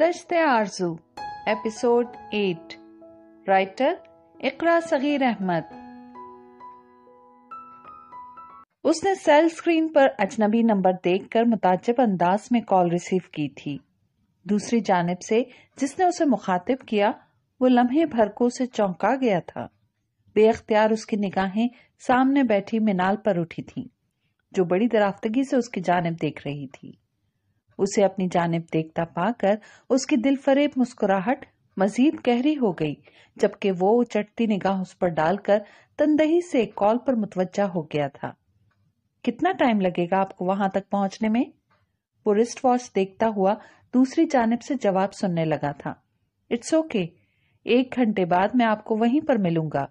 दशते Arzoo episode eight writer Iqra Sagheer Ahmed उसने cell screen पर अजनबी नंबर देखकर मुताजब अंदाज में कॉल रिसीव की थी दूसरी जानब से जिसने उसे मुखातिब किया वो लम्हे भर को उसे चौंका गया था अख्तियार उसकी निगाहें सामने बैठी मिनाल पर उठी थीं, जो बड़ी दराफ्तगी से उसकी जानब देख रही थी उसे अपनी जानब देखता पाकर उसकी दिल फरेब मुस्कुराहट मजीद गहरी हो गई जबकि वो उचटती निगाह उस पर डालकर तनदही से कॉल पर मुतवजा हो गया था कितना टाइम लगेगा आपको वहां तक पहुंचने में वो रिस्ट वॉच देखता हुआ दूसरी जानब से जवाब सुनने लगा था इट्स ओके okay, एक घंटे बाद मैं आपको वहीं पर मिलूंगा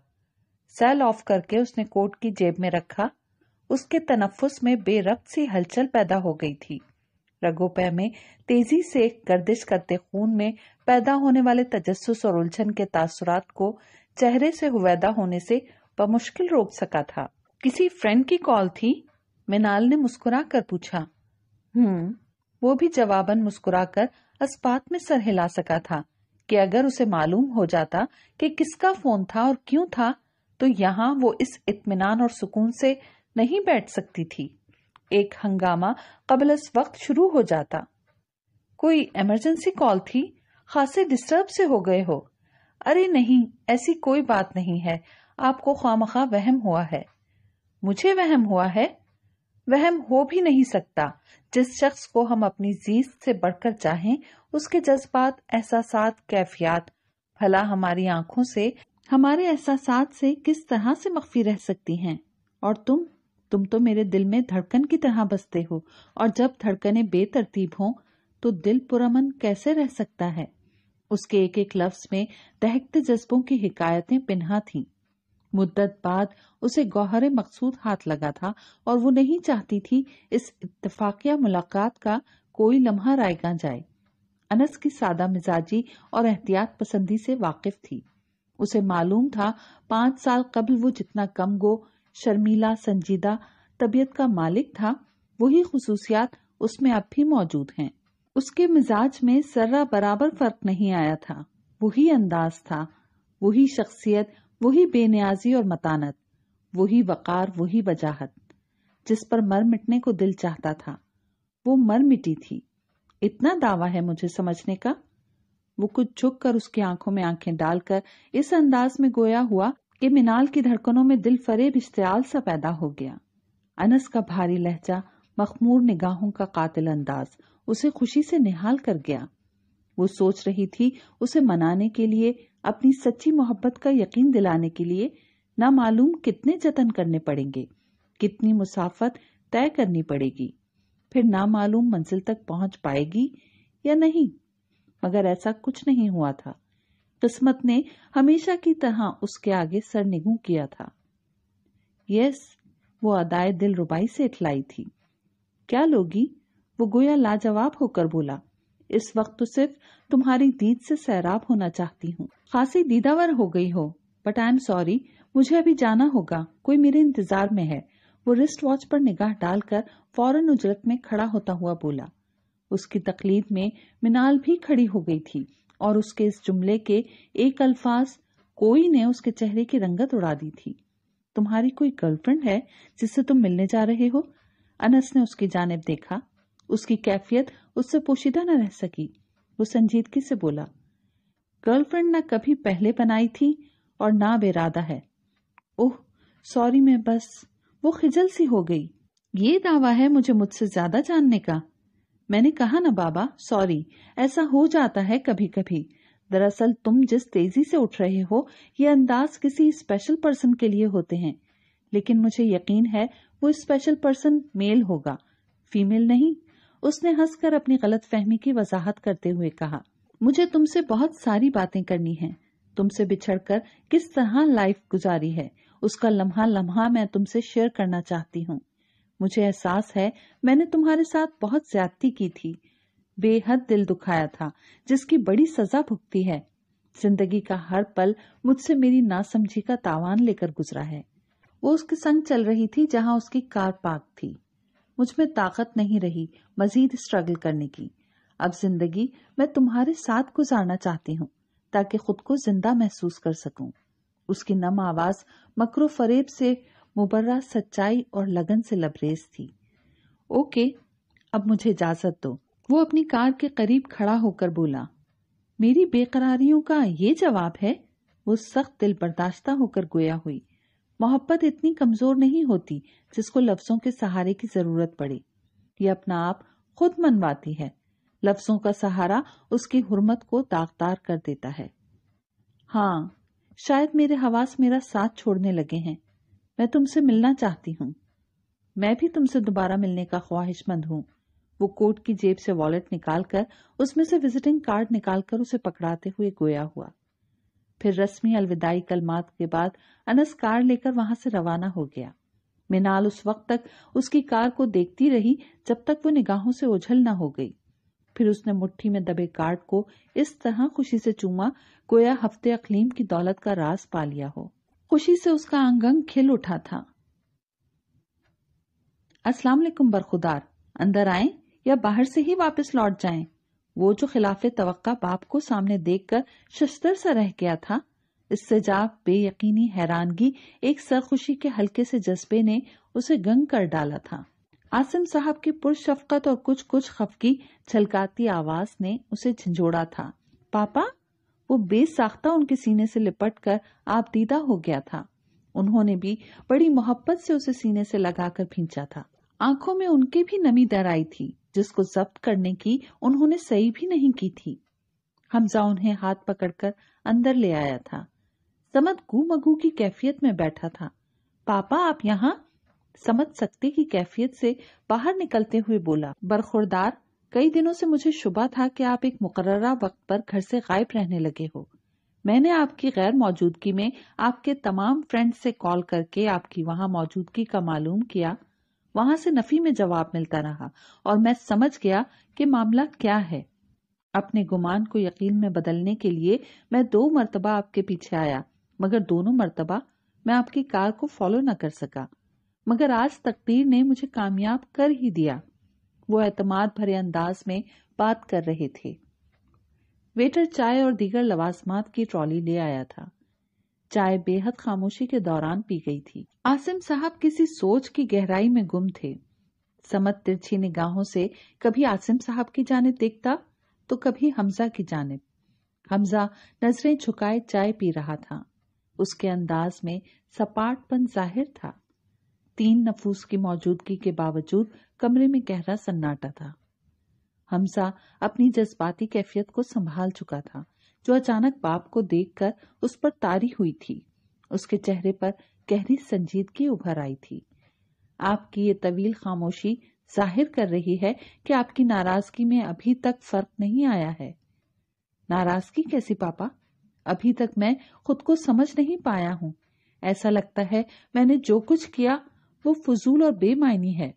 सेल ऑफ करके उसने कोट की जेब में रखा उसके तनफुस में बेरब सी हलचल पैदा हो गई थी रगोपय में तेजी से गर्दिश करते खून में पैदा होने वाले तजस्स और उलझन के तासुरात को चेहरे से हुवैदा होने से बमुश्किल रोक सका था किसी फ्रेंड की कॉल थी मिनाल ने मुस्कुरा कर पूछा हम्म वो भी जवाबन मुस्कुरा कर अस्पात में सर हिला सका था कि अगर उसे मालूम हो जाता कि किसका फोन था और क्यों था तो यहाँ वो इस इत्मीनान और सुकून से नहीं बैठ सकती थी एक हंगामा कबल वक्त शुरू हो जाता कोई इमरजेंसी कॉल थी खासे डिस्टर्ब से हो गए हो अरे नहीं ऐसी कोई बात नहीं है आपको खामखा वहम हुआ है मुझे वहम हुआ है वहम हो भी नहीं सकता जिस शख्स को हम अपनी जीत से बढ़कर चाहें उसके जज्बात एहसास कैफियत भला हमारी आंखों से हमारे एहसास से किस तरह से मख्फी रह सकती हैं और तुम तुम तो मेरे दिल में धड़कन की तरह बसते हो और जब धड़कने बेतरतीब हों तो दिल पुरमन कैसे रह सकता है उसके एक एक लफ्ज में दहकते जज्बों की हिकायतें पिन्हा थीं। मुद्दत बाद उसे गौहरे मकसूद हाथ लगा था और वो नहीं चाहती थी इस इतफाकिया मुलाकात का कोई लम्हा रायगा जाए अनस की सादा मिजाजी और एहतियात पसंदी से वाकिफ थी उसे मालूम था पांच साल कबल वो जितना कम गो शर्मीला संजीदा तबीयत का मालिक था वही खसूसियात उसमें अब भी मौजूद हैं उसके मिजाज में सर्रा बराबर फर्क नहीं आया था वही अंदाज था वही शख्सियत वही बेनियाजी और मतानत वही वकार वही वजाहत जिस पर मर मिटने को दिल चाहता था वो मर मिटी थी इतना दावा है मुझे समझने का वो कुछ झुक कर उसकी आंखों में आंखें डालकर इस अंदाज में गोया हुआ कि मिनाल की धड़कनों में दिल फरेब इश्तियाल सा पैदा हो गया अनस का भारी लहजा मखमूर निगाहों का कातिल अंदाज उसे खुशी से निहाल कर गया वो सोच रही थी उसे मनाने के लिए अपनी सच्ची मोहब्बत का यकीन दिलाने के लिए ना मालूम कितने जतन करने पड़ेंगे कितनी मुसाफत तय करनी पड़ेगी फिर ना मालूम मंजिल तक पहुंच पाएगी या नहीं मगर ऐसा कुछ नहीं हुआ था किस्मत ने हमेशा की तरह उसके आगे सरनिगू किया था यस वो अदाय दिल रुबाई से इतलाई थी क्या लोगी वो गोया लाजवाब होकर बोला इस वक्त तो सिर्फ तुम्हारी दीद से सैराब होना चाहती हूँ खासी दीदावर हो गई हो बट आई एम सॉरी मुझे अभी जाना होगा कोई मेरे इंतजार में है वो रिस्ट वॉच पर निगाह डालकर फौरन उजरत में खड़ा होता हुआ बोला उसकी तकलीफ में मिनाल भी खड़ी हो गई थी और उसके इस जुमले के एक अल्फाज कोई ने उसके चेहरे की रंगत उड़ा दी थी तुम्हारी कोई गर्लफ्रेंड है जिससे तुम मिलने जा रहे हो अनस ने उसकी जानब देखा उसकी कैफियत उससे पोशीदा न रह सकी वो संजीदगी से बोला गर्लफ्रेंड ना कभी पहले बनाई थी और ना बेरादा है ओह सॉरी मैं बस वो खिजल सी हो गई ये दावा है मुझे मुझसे ज्यादा जानने का मैंने कहा ना बाबा सॉरी ऐसा हो जाता है कभी कभी दरअसल तुम जिस तेजी से उठ रहे हो ये अंदाज किसी स्पेशल पर्सन के लिए होते हैं लेकिन मुझे यकीन है वो स्पेशल पर्सन मेल होगा फीमेल नहीं उसने हंसकर अपनी गलत फहमी की वजाहत करते हुए कहा मुझे तुमसे बहुत सारी बातें करनी है तुमसे बिछड़कर किस तरह लाइफ गुजारी है उसका लम्हा लम्हा मैं तुमसे शेयर करना चाहती हूँ मुझे एहसास है मैंने तुम्हारे साथ बहुत ज्यादती की थी बेहद दिल दुखाया था जिसकी बड़ी सजा भुगती है जिंदगी का हर पल मुझसे मेरी नासमझी का तावान लेकर गुजरा है वो उसके संग चल रही थी जहां उसकी कार पार्क थी मुझ में ताकत नहीं रही मजीद स्ट्रगल करने की अब जिंदगी मैं तुम्हारे साथ गुजारना चाहती हूँ ताकि खुद को जिंदा महसूस कर सकूं उसकी नम आवाज मकरो फरेब से मुबर्रा सच्चाई और लगन से लबरेज थी ओके अब मुझे इजाजत दो वो अपनी कार के करीब खड़ा होकर बोला मेरी बेकरारियों का ये जवाब है वो सख्त दिल बर्दाश्ता होकर गोया हुई मोहब्बत इतनी कमजोर नहीं होती जिसको लफ्जों के सहारे की जरूरत पड़े ये अपना आप खुद मनवाती है लफ्जों का सहारा उसकी हुरमत को दागदार कर देता है हाँ शायद मेरे हवास मेरा साथ छोड़ने लगे हैं मैं तुमसे मिलना चाहती हूँ मैं भी तुमसे दोबारा मिलने का ख्वाहिशमंद हूँ वो कोट की जेब से वॉलेट निकालकर उसमें से विजिटिंग कार्ड निकालकर उसे पकड़ाते हुए गोया हुआ फिर रस्मी अलविदाई कलमात के बाद अनस कार लेकर वहां से रवाना हो गया मिनाल उस वक्त तक उसकी कार को देखती रही जब तक वो निगाहों से ओझल न हो गई फिर उसने मुट्ठी में दबे कार्ड को इस तरह खुशी से चूमा गोया हफ्ते अकलीम की दौलत का रास पा लिया हो खुशी से उसका अंगंग खिल उठा था अस्सलाम वालेकुम बरखुदार अंदर आए या बाहर से ही वापस लौट जाएं? वो जो खिलाफ तवक्का बाप को सामने देखकर शस्तर सा रह गया था इस्तजाब बेयकीनी हैरानगी एक सरखुशी के हल्के से जज्बे ने उसे गंग कर डाला था आसिम साहब की पुरशफकत और कुछ कुछ खफकी छलकाती आवाज ने उसे झंझोड़ा था पापा वो बेसाख्ता उनके सीने से लिपट कर आप दीदा हो गया था उन्होंने भी बड़ी मोहब्बत से उसे सीने से लगाकर भींचा था आंखों में उनके भी नमी डर आई थी जिसको जब्त करने की उन्होंने सही भी नहीं की थी हमजा उन्हें हाथ पकड़कर अंदर ले आया था समद गुमगू की कैफियत में बैठा था पापा आप यहाँ समझ सकते की कैफियत से बाहर निकलते हुए बोला बरखुरदार कई दिनों से मुझे शुबा था कि आप एक मुकर्रा वक्त पर घर से गायब रहने लगे हो मैंने आपकी गैर मौजूदगी में आपके तमाम फ्रेंड्स से कॉल करके आपकी वहां मौजूदगी का मालूम किया वहां से नफी में जवाब मिलता रहा और मैं समझ गया कि मामला क्या है अपने गुमान को यकीन में बदलने के लिए मैं दो मरतबा आपके पीछे आया मगर दोनों मरतबा मैं आपकी कार को फॉलो न कर सका मगर आज तकदीर ने मुझे कामयाब कर ही दिया वो एतमाद भरे अंदाज में बात कर रहे थे वेटर चाय और दीगर लवासमात की ट्रॉली ले आया था चाय बेहद खामोशी के दौरान पी गई थी आसिम साहब किसी सोच की गहराई में गुम थे समत तिरछी निगाहों से कभी आसिम साहब की जानब देखता तो कभी हमजा की जाने हमजा नजरें झुकाए चाय पी रहा था उसके अंदाज में सपाटपन जाहिर था तीन नफूस की मौजूदगी के बावजूद कमरे में गहरा सन्नाटा था हमसा अपनी जज्बाती कैफियत को संभाल चुका था जो अचानक बाप को देखकर उस पर तारी हुई थी उसके चेहरे पर गहरी संजीदगी उभर आई थी आपकी ये तवील खामोशी जाहिर कर रही है कि आपकी नाराजगी में अभी तक फर्क नहीं आया है नाराजगी कैसी पापा अभी तक मैं खुद को समझ नहीं पाया हूँ ऐसा लगता है मैंने जो कुछ किया वो फजूल और बेमायनी है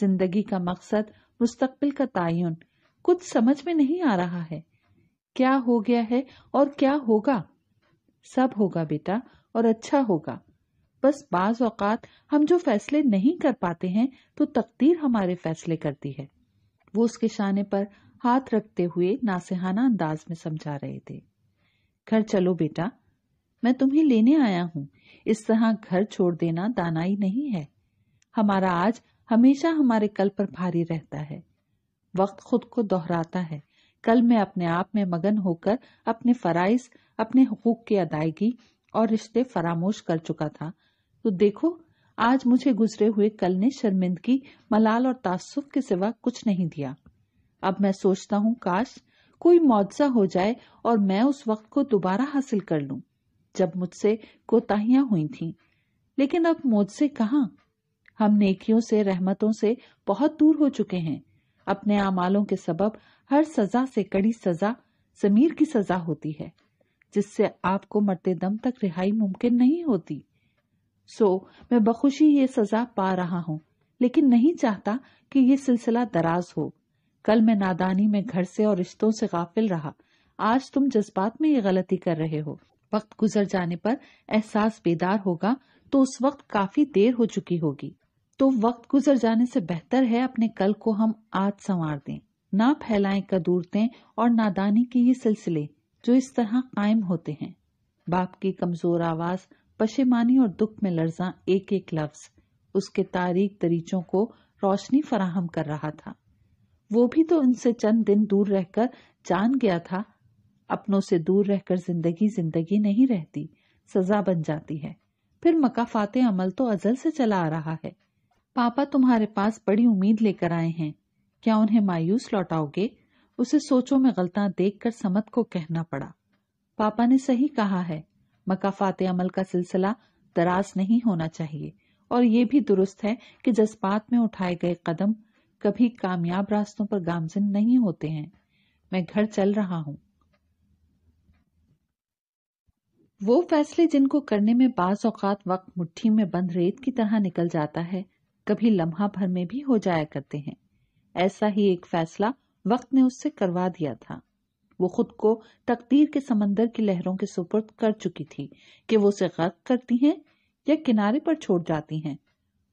जिंदगी का मकसद मुस्तकबिल का तयन कुछ समझ में नहीं आ रहा है क्या हो गया है और क्या होगा सब होगा बेटा और अच्छा होगा बस बाज औकात हम जो फैसले नहीं कर पाते हैं तो तकदीर हमारे फैसले करती है वो उसके शाने पर हाथ रखते हुए नासिहाना अंदाज में समझा रहे थे घर चलो बेटा मैं तुम्हें लेने आया हूँ इस तरह घर छोड़ देना दानाई नहीं है हमारा आज हमेशा हमारे कल पर भारी रहता है वक्त खुद को दोहराता है कल मैं अपने आप में मगन होकर अपने फराइज अपने हकूक की अदायगी और रिश्ते फरामोश कर चुका था तो देखो आज मुझे गुजरे हुए कल ने शर्मिंदगी मलाल और तासुफ के सिवा कुछ नहीं दिया अब मैं सोचता हूँ काश कोई मुआवजा हो जाए और मैं उस वक्त को दोबारा हासिल कर लूं जब मुझसे कोताहियां हुई थीं लेकिन अब मुझसे कहा हम नेकियों से रहमतों से बहुत दूर हो चुके हैं अपने अमालों के सबब हर सजा से कड़ी सजा जमीर की सजा होती है जिससे आपको मरते दम तक रिहाई मुमकिन नहीं होती सो मैं बखुशी ये सजा पा रहा हूँ लेकिन नहीं चाहता कि ये सिलसिला दराज हो कल मैं नादानी में घर से और रिश्तों से गाफिल रहा आज तुम जज्बात में ये गलती कर रहे हो वक्त गुजर जाने पर एहसास बेदार होगा तो उस वक्त काफी देर हो चुकी होगी तो वक्त गुजर जाने से बेहतर है अपने कल को हम आज संवार दें ना फैलाएं कदूरतें और नादानी के ये सिलसिले जो इस तरह कायम होते हैं बाप की कमजोर आवाज पशेमानी और दुख में लर्जा एक एक लफ्ज उसके तारीख तरीचों को रोशनी फराहम कर रहा था वो भी तो उनसे चंद दिन दूर रहकर जान गया था अपनों से दूर रहकर जिंदगी जिंदगी नहीं रहती सजा बन जाती है फिर मकाफाते अमल तो अजल से चला आ रहा है पापा तुम्हारे पास बड़ी उम्मीद लेकर आए हैं क्या उन्हें मायूस लौटाओगे उसे सोचों में गलता देख कर समत को कहना पड़ा पापा ने सही कहा है मकाफाते अमल का सिलसिला दराज नहीं होना चाहिए और ये भी दुरुस्त है कि जज्बात में उठाए गए कदम कभी कामयाब रास्तों पर गामजन नहीं होते हैं मैं घर चल रहा हूँ वो फैसले जिनको करने में बाज औकात वक्त मुट्ठी में बंद रेत की तरह निकल जाता है कभी लम्हा भर में भी हो जाया करते हैं ऐसा ही एक फैसला वक्त ने उससे करवा दिया था वो खुद को तकदीर के समंदर की लहरों के सुपुर्द कर चुकी थी कि वो उसे गर्क करती हैं या किनारे पर छोड़ जाती हैं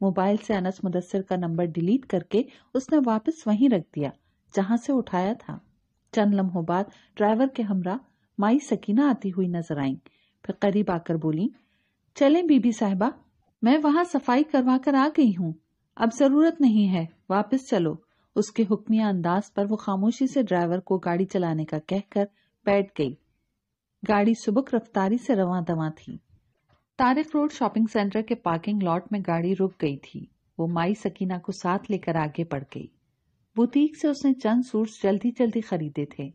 मोबाइल से अनस मुदस्सर का नंबर डिलीट करके उसने वापस वहीं रख दिया जहां से उठाया था चंद लम्हों बाद ड्राइवर के हमरा माई सकीना आती हुई नजर आईं करीब आकर बोली चलें बीबी साहबा मैं वहां सफाई करवा कर आ गई हूँ अब जरूरत नहीं है वापस चलो उसके हुक्मिया अंदाज पर वो खामोशी से ड्राइवर को गाड़ी चलाने का कहकर बैठ गई गाड़ी सुबह रफ्तारी से रवा दवा थी तारिक रोड शॉपिंग सेंटर के पार्किंग लॉट में गाड़ी रुक गई थी वो माई सकीना को साथ लेकर आगे बढ़ गई बुटीक से उसने चंद सूट्स जल्दी जल्दी खरीदे थे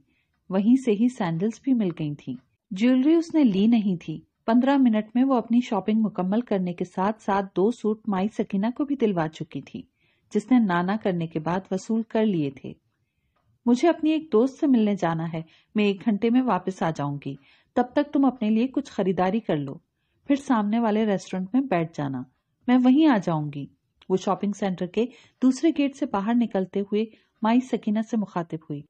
वहीं से ही सैंडल्स भी मिल गई थी ज्वेलरी उसने ली नहीं थी पंद्रह मिनट में वो अपनी शॉपिंग मुकम्मल करने के साथ साथ दो सूट माई सकीना को भी दिलवा चुकी थी जिसने नाना करने के बाद वसूल कर लिए थे मुझे अपनी एक दोस्त से मिलने जाना है मैं एक घंटे में वापस आ जाऊंगी तब तक तुम अपने लिए कुछ खरीदारी कर लो फिर सामने वाले रेस्टोरेंट में बैठ जाना मैं वहीं आ जाऊंगी वो शॉपिंग सेंटर के दूसरे गेट से बाहर निकलते हुए माई सकीना से मुखातिब हुई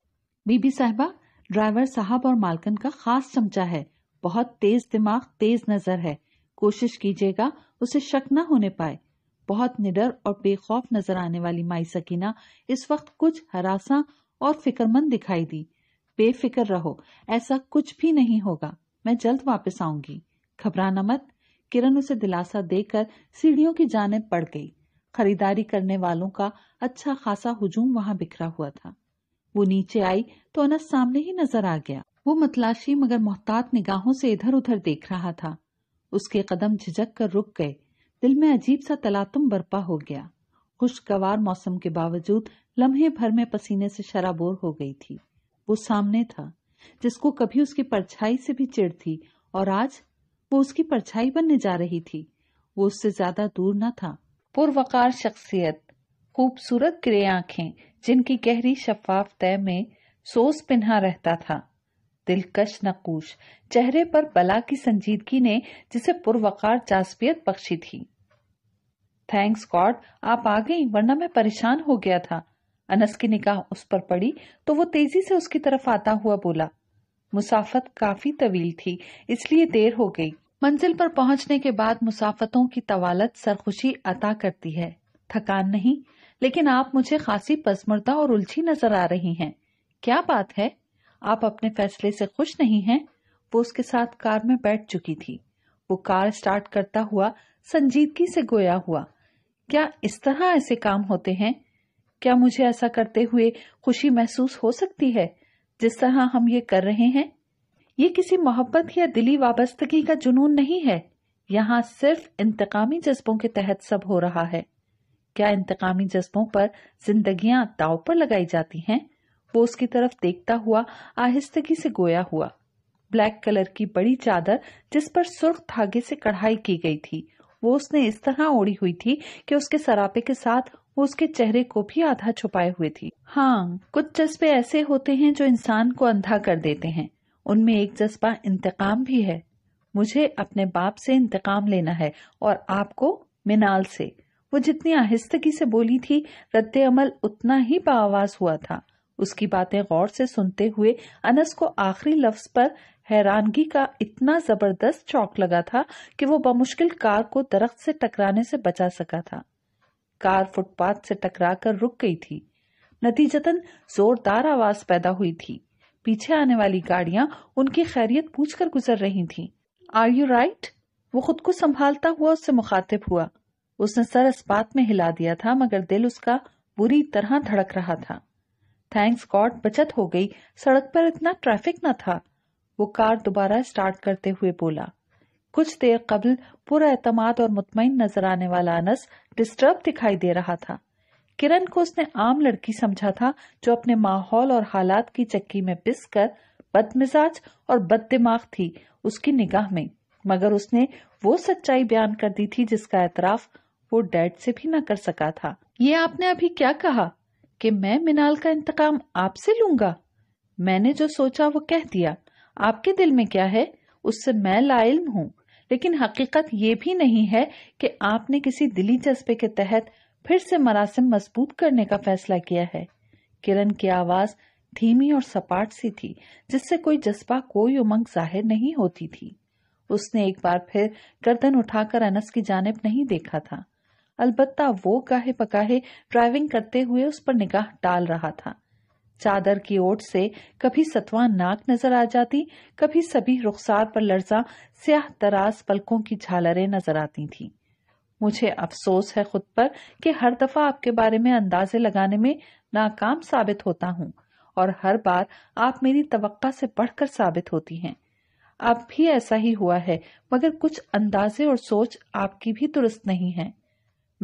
बीबी साहबा ड्राइवर साहब और मालकन का खास चमचा है बहुत तेज दिमाग तेज नजर है कोशिश कीजिएगा उसे शक न होने पाए बहुत निडर और बेखौफ नजर आने वाली माई सकीना इस वक्त कुछ हरासा और फिक्रमंद दिखाई दी बेफिक्र रहो ऐसा कुछ भी नहीं होगा मैं जल्द वापस आऊंगी घबराना मत किरण उसे दिलासा देकर सीढ़ियों की जानब पड़ गई खरीदारी करने वालों का अच्छा खासा हुजूम वहां बिखरा हुआ था वो नीचे आई तो अनस सामने ही नजर आ गया वो मतलाशी मगर मोहतात निगाहों से इधर उधर देख रहा था उसके कदम झिझक कर रुक गए दिल में अजीब सा तलातुम बर्पा हो गया खुशगवार मौसम के बावजूद लम्हे भर में पसीने से शराबोर हो गई थी वो सामने था जिसको कभी उसकी परछाई से भी चिड़ थी और आज वो उसकी परछाई बनने जा रही थी वो उससे ज्यादा दूर न था पुरवकार शख्सियत खूबसूरत ग्रे आंखें जिनकी गहरी शफाफ तय में सोस पिन्हा रहता था दिलकश नकूश चेहरे पर बला की संजीदगी ने जिसे पुरवकार जासपियत बख्शी थी थैंक्स गॉड आप आ गई वरना मैं परेशान हो गया था अनस की निगाह उस पर पड़ी तो वो तेजी से उसकी तरफ आता हुआ बोला मुसाफत काफी तवील थी इसलिए देर हो गई मंजिल पर पहुंचने के बाद मुसाफतों की तवालत सरखुशी अता करती है थकान नहीं लेकिन आप मुझे खासी पसमर्दा और उलझी नजर आ रही हैं क्या बात है आप अपने फैसले से खुश नहीं हैं वो उसके साथ कार में बैठ चुकी थी वो कार स्टार्ट करता हुआ संजीदगी से गोया हुआ क्या इस तरह ऐसे काम होते हैं क्या मुझे ऐसा करते हुए खुशी महसूस हो सकती है जिस तरह हम ये कर रहे हैं ये किसी मोहब्बत या दिली वाबस्तगी का जुनून नहीं है यहाँ सिर्फ इंतकामी जज्बों के तहत सब हो रहा है क्या इंतकामी जज्बों पर जिंदगियां दाव पर लगाई जाती हैं वो उसकी तरफ देखता हुआ आहिस्तगी से गोया हुआ ब्लैक कलर की बड़ी चादर जिस पर सुर्ख धागे से कढ़ाई की गई थी वो उसने इस तरह ओढ़ी हुई थी कि उसके सरापे के साथ वो उसके चेहरे को भी आधा छुपाए हुए थी हाँ कुछ जज्बे ऐसे होते हैं जो इंसान को अंधा कर देते हैं उनमें एक जज्बा इंतकाम भी है मुझे अपने बाप से इंतकाम लेना है और आपको मिनाल से वो जितनी आहिस्तगी से बोली थी रद्द अमल उतना ही बाआवाज हुआ था उसकी बातें गौर से सुनते हुए अनस को आखिरी लफ्ज पर हैरानगी का इतना जबरदस्त चौक लगा था कि वो बमुश्किल कार को दरख्त से टकराने से बचा सका था कार फुटपाथ से टकरा कर रुक गई थी नतीजतन जोरदार आवाज पैदा हुई थी पीछे आने वाली गाड़ियां उनकी खैरियत पूछकर गुजर रही थीं। आर यू राइट वो खुद को संभालता हुआ उससे मुखातिब हुआ उसने सर अस्पात में हिला दिया था मगर दिल उसका बुरी तरह धड़क रहा था थैंक्स गॉड बचत हो गई सड़क पर इतना ट्रैफिक न था वो कार दोबारा स्टार्ट करते हुए बोला कुछ देर कबल पूरा एतमाद और मुतमिन नजर आने वाला अनस डिस्टर्ब दिखाई दे रहा था किरण को उसने आम लड़की समझा था जो अपने माहौल और हालात की चक्की में पिस कर बदमिजाज और बददिमाग थी उसकी निगाह में मगर उसने वो सच्चाई बयान कर दी थी जिसका एतराफ वो डैड से भी ना कर सका था ये आपने अभी क्या कहा कि मैं मिनाल का इंतकाम आपसे लूंगा मैंने जो सोचा वो कह दिया आपके दिल में क्या है उससे मैं लाइल हूँ लेकिन हकीकत ये भी नहीं है कि आपने किसी दिली जज्बे के तहत फिर से मरासम मजबूत करने का फैसला किया है किरण की आवाज धीमी और सपाट सी थी जिससे कोई जज्बा कोई उमंग जाहिर नहीं होती थी उसने एक बार फिर गर्दन उठाकर अनस की जानब नहीं देखा था अलबत्ता वो गाहे पकाहे ड्राइविंग करते हुए उस पर निगाह डाल रहा था चादर की ओट से कभी सतवा नाक नजर आ जाती कभी सभी रुखसार पर लर्जा स्याह तराज पलकों की झालरें नजर आती थीं। मुझे अफसोस है खुद पर कि हर दफा आपके बारे में अंदाजे लगाने में नाकाम साबित होता हूँ और हर बार आप मेरी तवक्का से बढ़कर साबित होती हैं अब भी ऐसा ही हुआ है मगर कुछ अंदाजे और सोच आपकी भी दुरुस्त नहीं है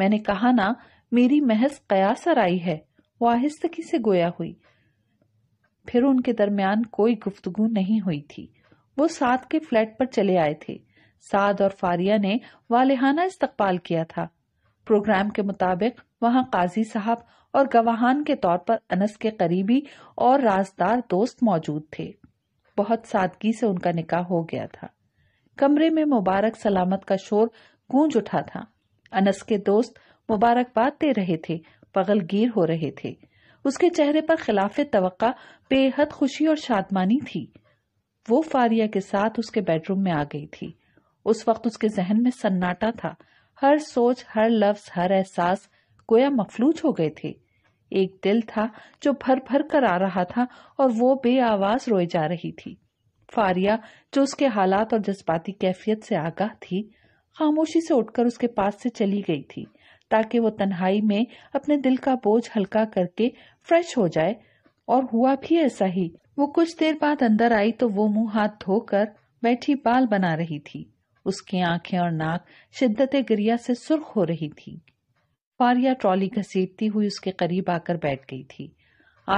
मैंने कहा ना मेरी महज कयासर आई है वो आहिस्तगी से गोया हुई फिर उनके दरमियान कोई गुफ्तगु नहीं हुई थी वो साद के फ्लैट पर चले आए थे साद और फारिया ने वालेहाना इस्तकबाल किया था प्रोग्राम के मुताबिक वहां काजी साहब और गवाहान के तौर पर अनस के करीबी और राजदार दोस्त मौजूद थे बहुत सादगी से उनका निकाह हो गया था कमरे में मुबारक सलामत का शोर गूंज उठा था अनस के दोस्त मुबारकबाद दे रहे थे पगलगीर हो रहे थे उसके चेहरे पर खिलाफ तवक्का बेहद खुशी और शादमानी थी वो फारिया के साथ उसके बेडरूम में आ गई थी उस वक्त उसके जहन में सन्नाटा था हर सोच हर लफ्ज हर एहसास गोया मफलूज हो गए थे एक दिल था जो भर भर कर आ रहा था और वो बे आवाज रोए जा रही थी फारिया जो उसके हालात और जज्बाती कैफियत से आगाह थी खामोशी से उठकर उसके पास से चली गई थी ताकि वो तन्हाई में अपने दिल का बोझ हल्का करके फ्रेश हो जाए और हुआ भी ऐसा ही वो कुछ देर बाद अंदर आई तो वो मुंह हाथ धोकर बैठी बाल बना रही थी उसकी आंखें और नाक शिद्दत गिरिया से सुर्ख हो रही थी फारिया ट्रॉली घसीटती हुई उसके करीब आकर बैठ गई थी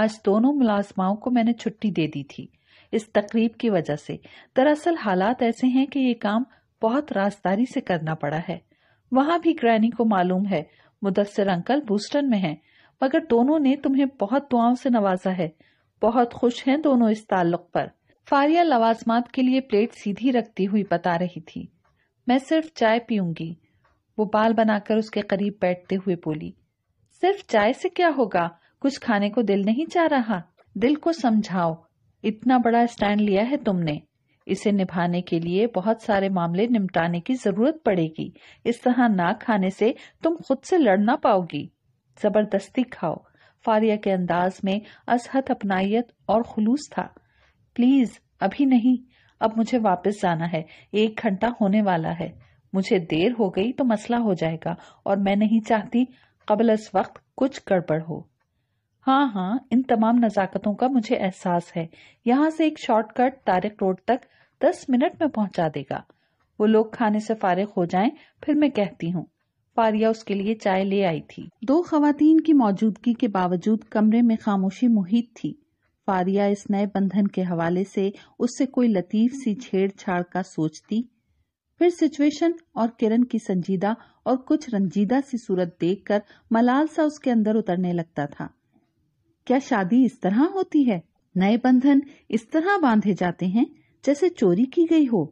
आज दोनों मुलाजमाओं को मैंने छुट्टी दे दी थी इस तकरीब की वजह से दरअसल हालात ऐसे हैं कि ये काम बहुत राजदारी से करना पड़ा है वहां भी ग्रैनी को मालूम है मुदस्सर अंकल बूस्टन में हैं मगर दोनों ने तुम्हें बहुत दुआओं से नवाजा है बहुत खुश हैं दोनों इस ताल्लुक पर फारिया लवाजमात के लिए प्लेट सीधी रखती हुई बता रही थी मैं सिर्फ चाय पीऊंगी वो बाल बनाकर उसके करीब बैठते हुए बोली सिर्फ चाय से क्या होगा कुछ खाने को दिल नहीं चाह रहा दिल को समझाओ इतना बड़ा स्टैंड लिया है तुमने इसे निभाने के लिए बहुत सारे मामले निपटाने की जरूरत पड़ेगी इस तरह ना खाने से तुम खुद से लड़ ना पाओगी जबरदस्ती खाओ फारिया के अंदाज में असहत अपनाइत और खुलूस था प्लीज अभी नहीं अब मुझे वापस जाना है एक घंटा होने वाला है मुझे देर हो गई तो मसला हो जाएगा और मैं नहीं चाहती कबल इस वक्त कुछ गड़बड़ हो हाँ हाँ इन तमाम नज़ाकतों का मुझे एहसास है यहाँ से एक शॉर्टकट तारक रोड तक दस मिनट में पहुंचा देगा वो लोग खाने से फारिग हो जाएं फिर मैं कहती हूँ पारिया उसके लिए चाय ले आई थी दो खातन की मौजूदगी के बावजूद कमरे में खामोशी मुहित थी फारिया इस नए बंधन के हवाले से उससे कोई लतीफ सी छेड़छाड़ का सोचती फिर सिचुएशन और किरण की संजीदा और कुछ रंजीदा सी सूरत देखकर मलाल सा उसके अंदर उतरने लगता था क्या शादी इस तरह होती है नए बंधन इस तरह बांधे जाते हैं जैसे चोरी की गई हो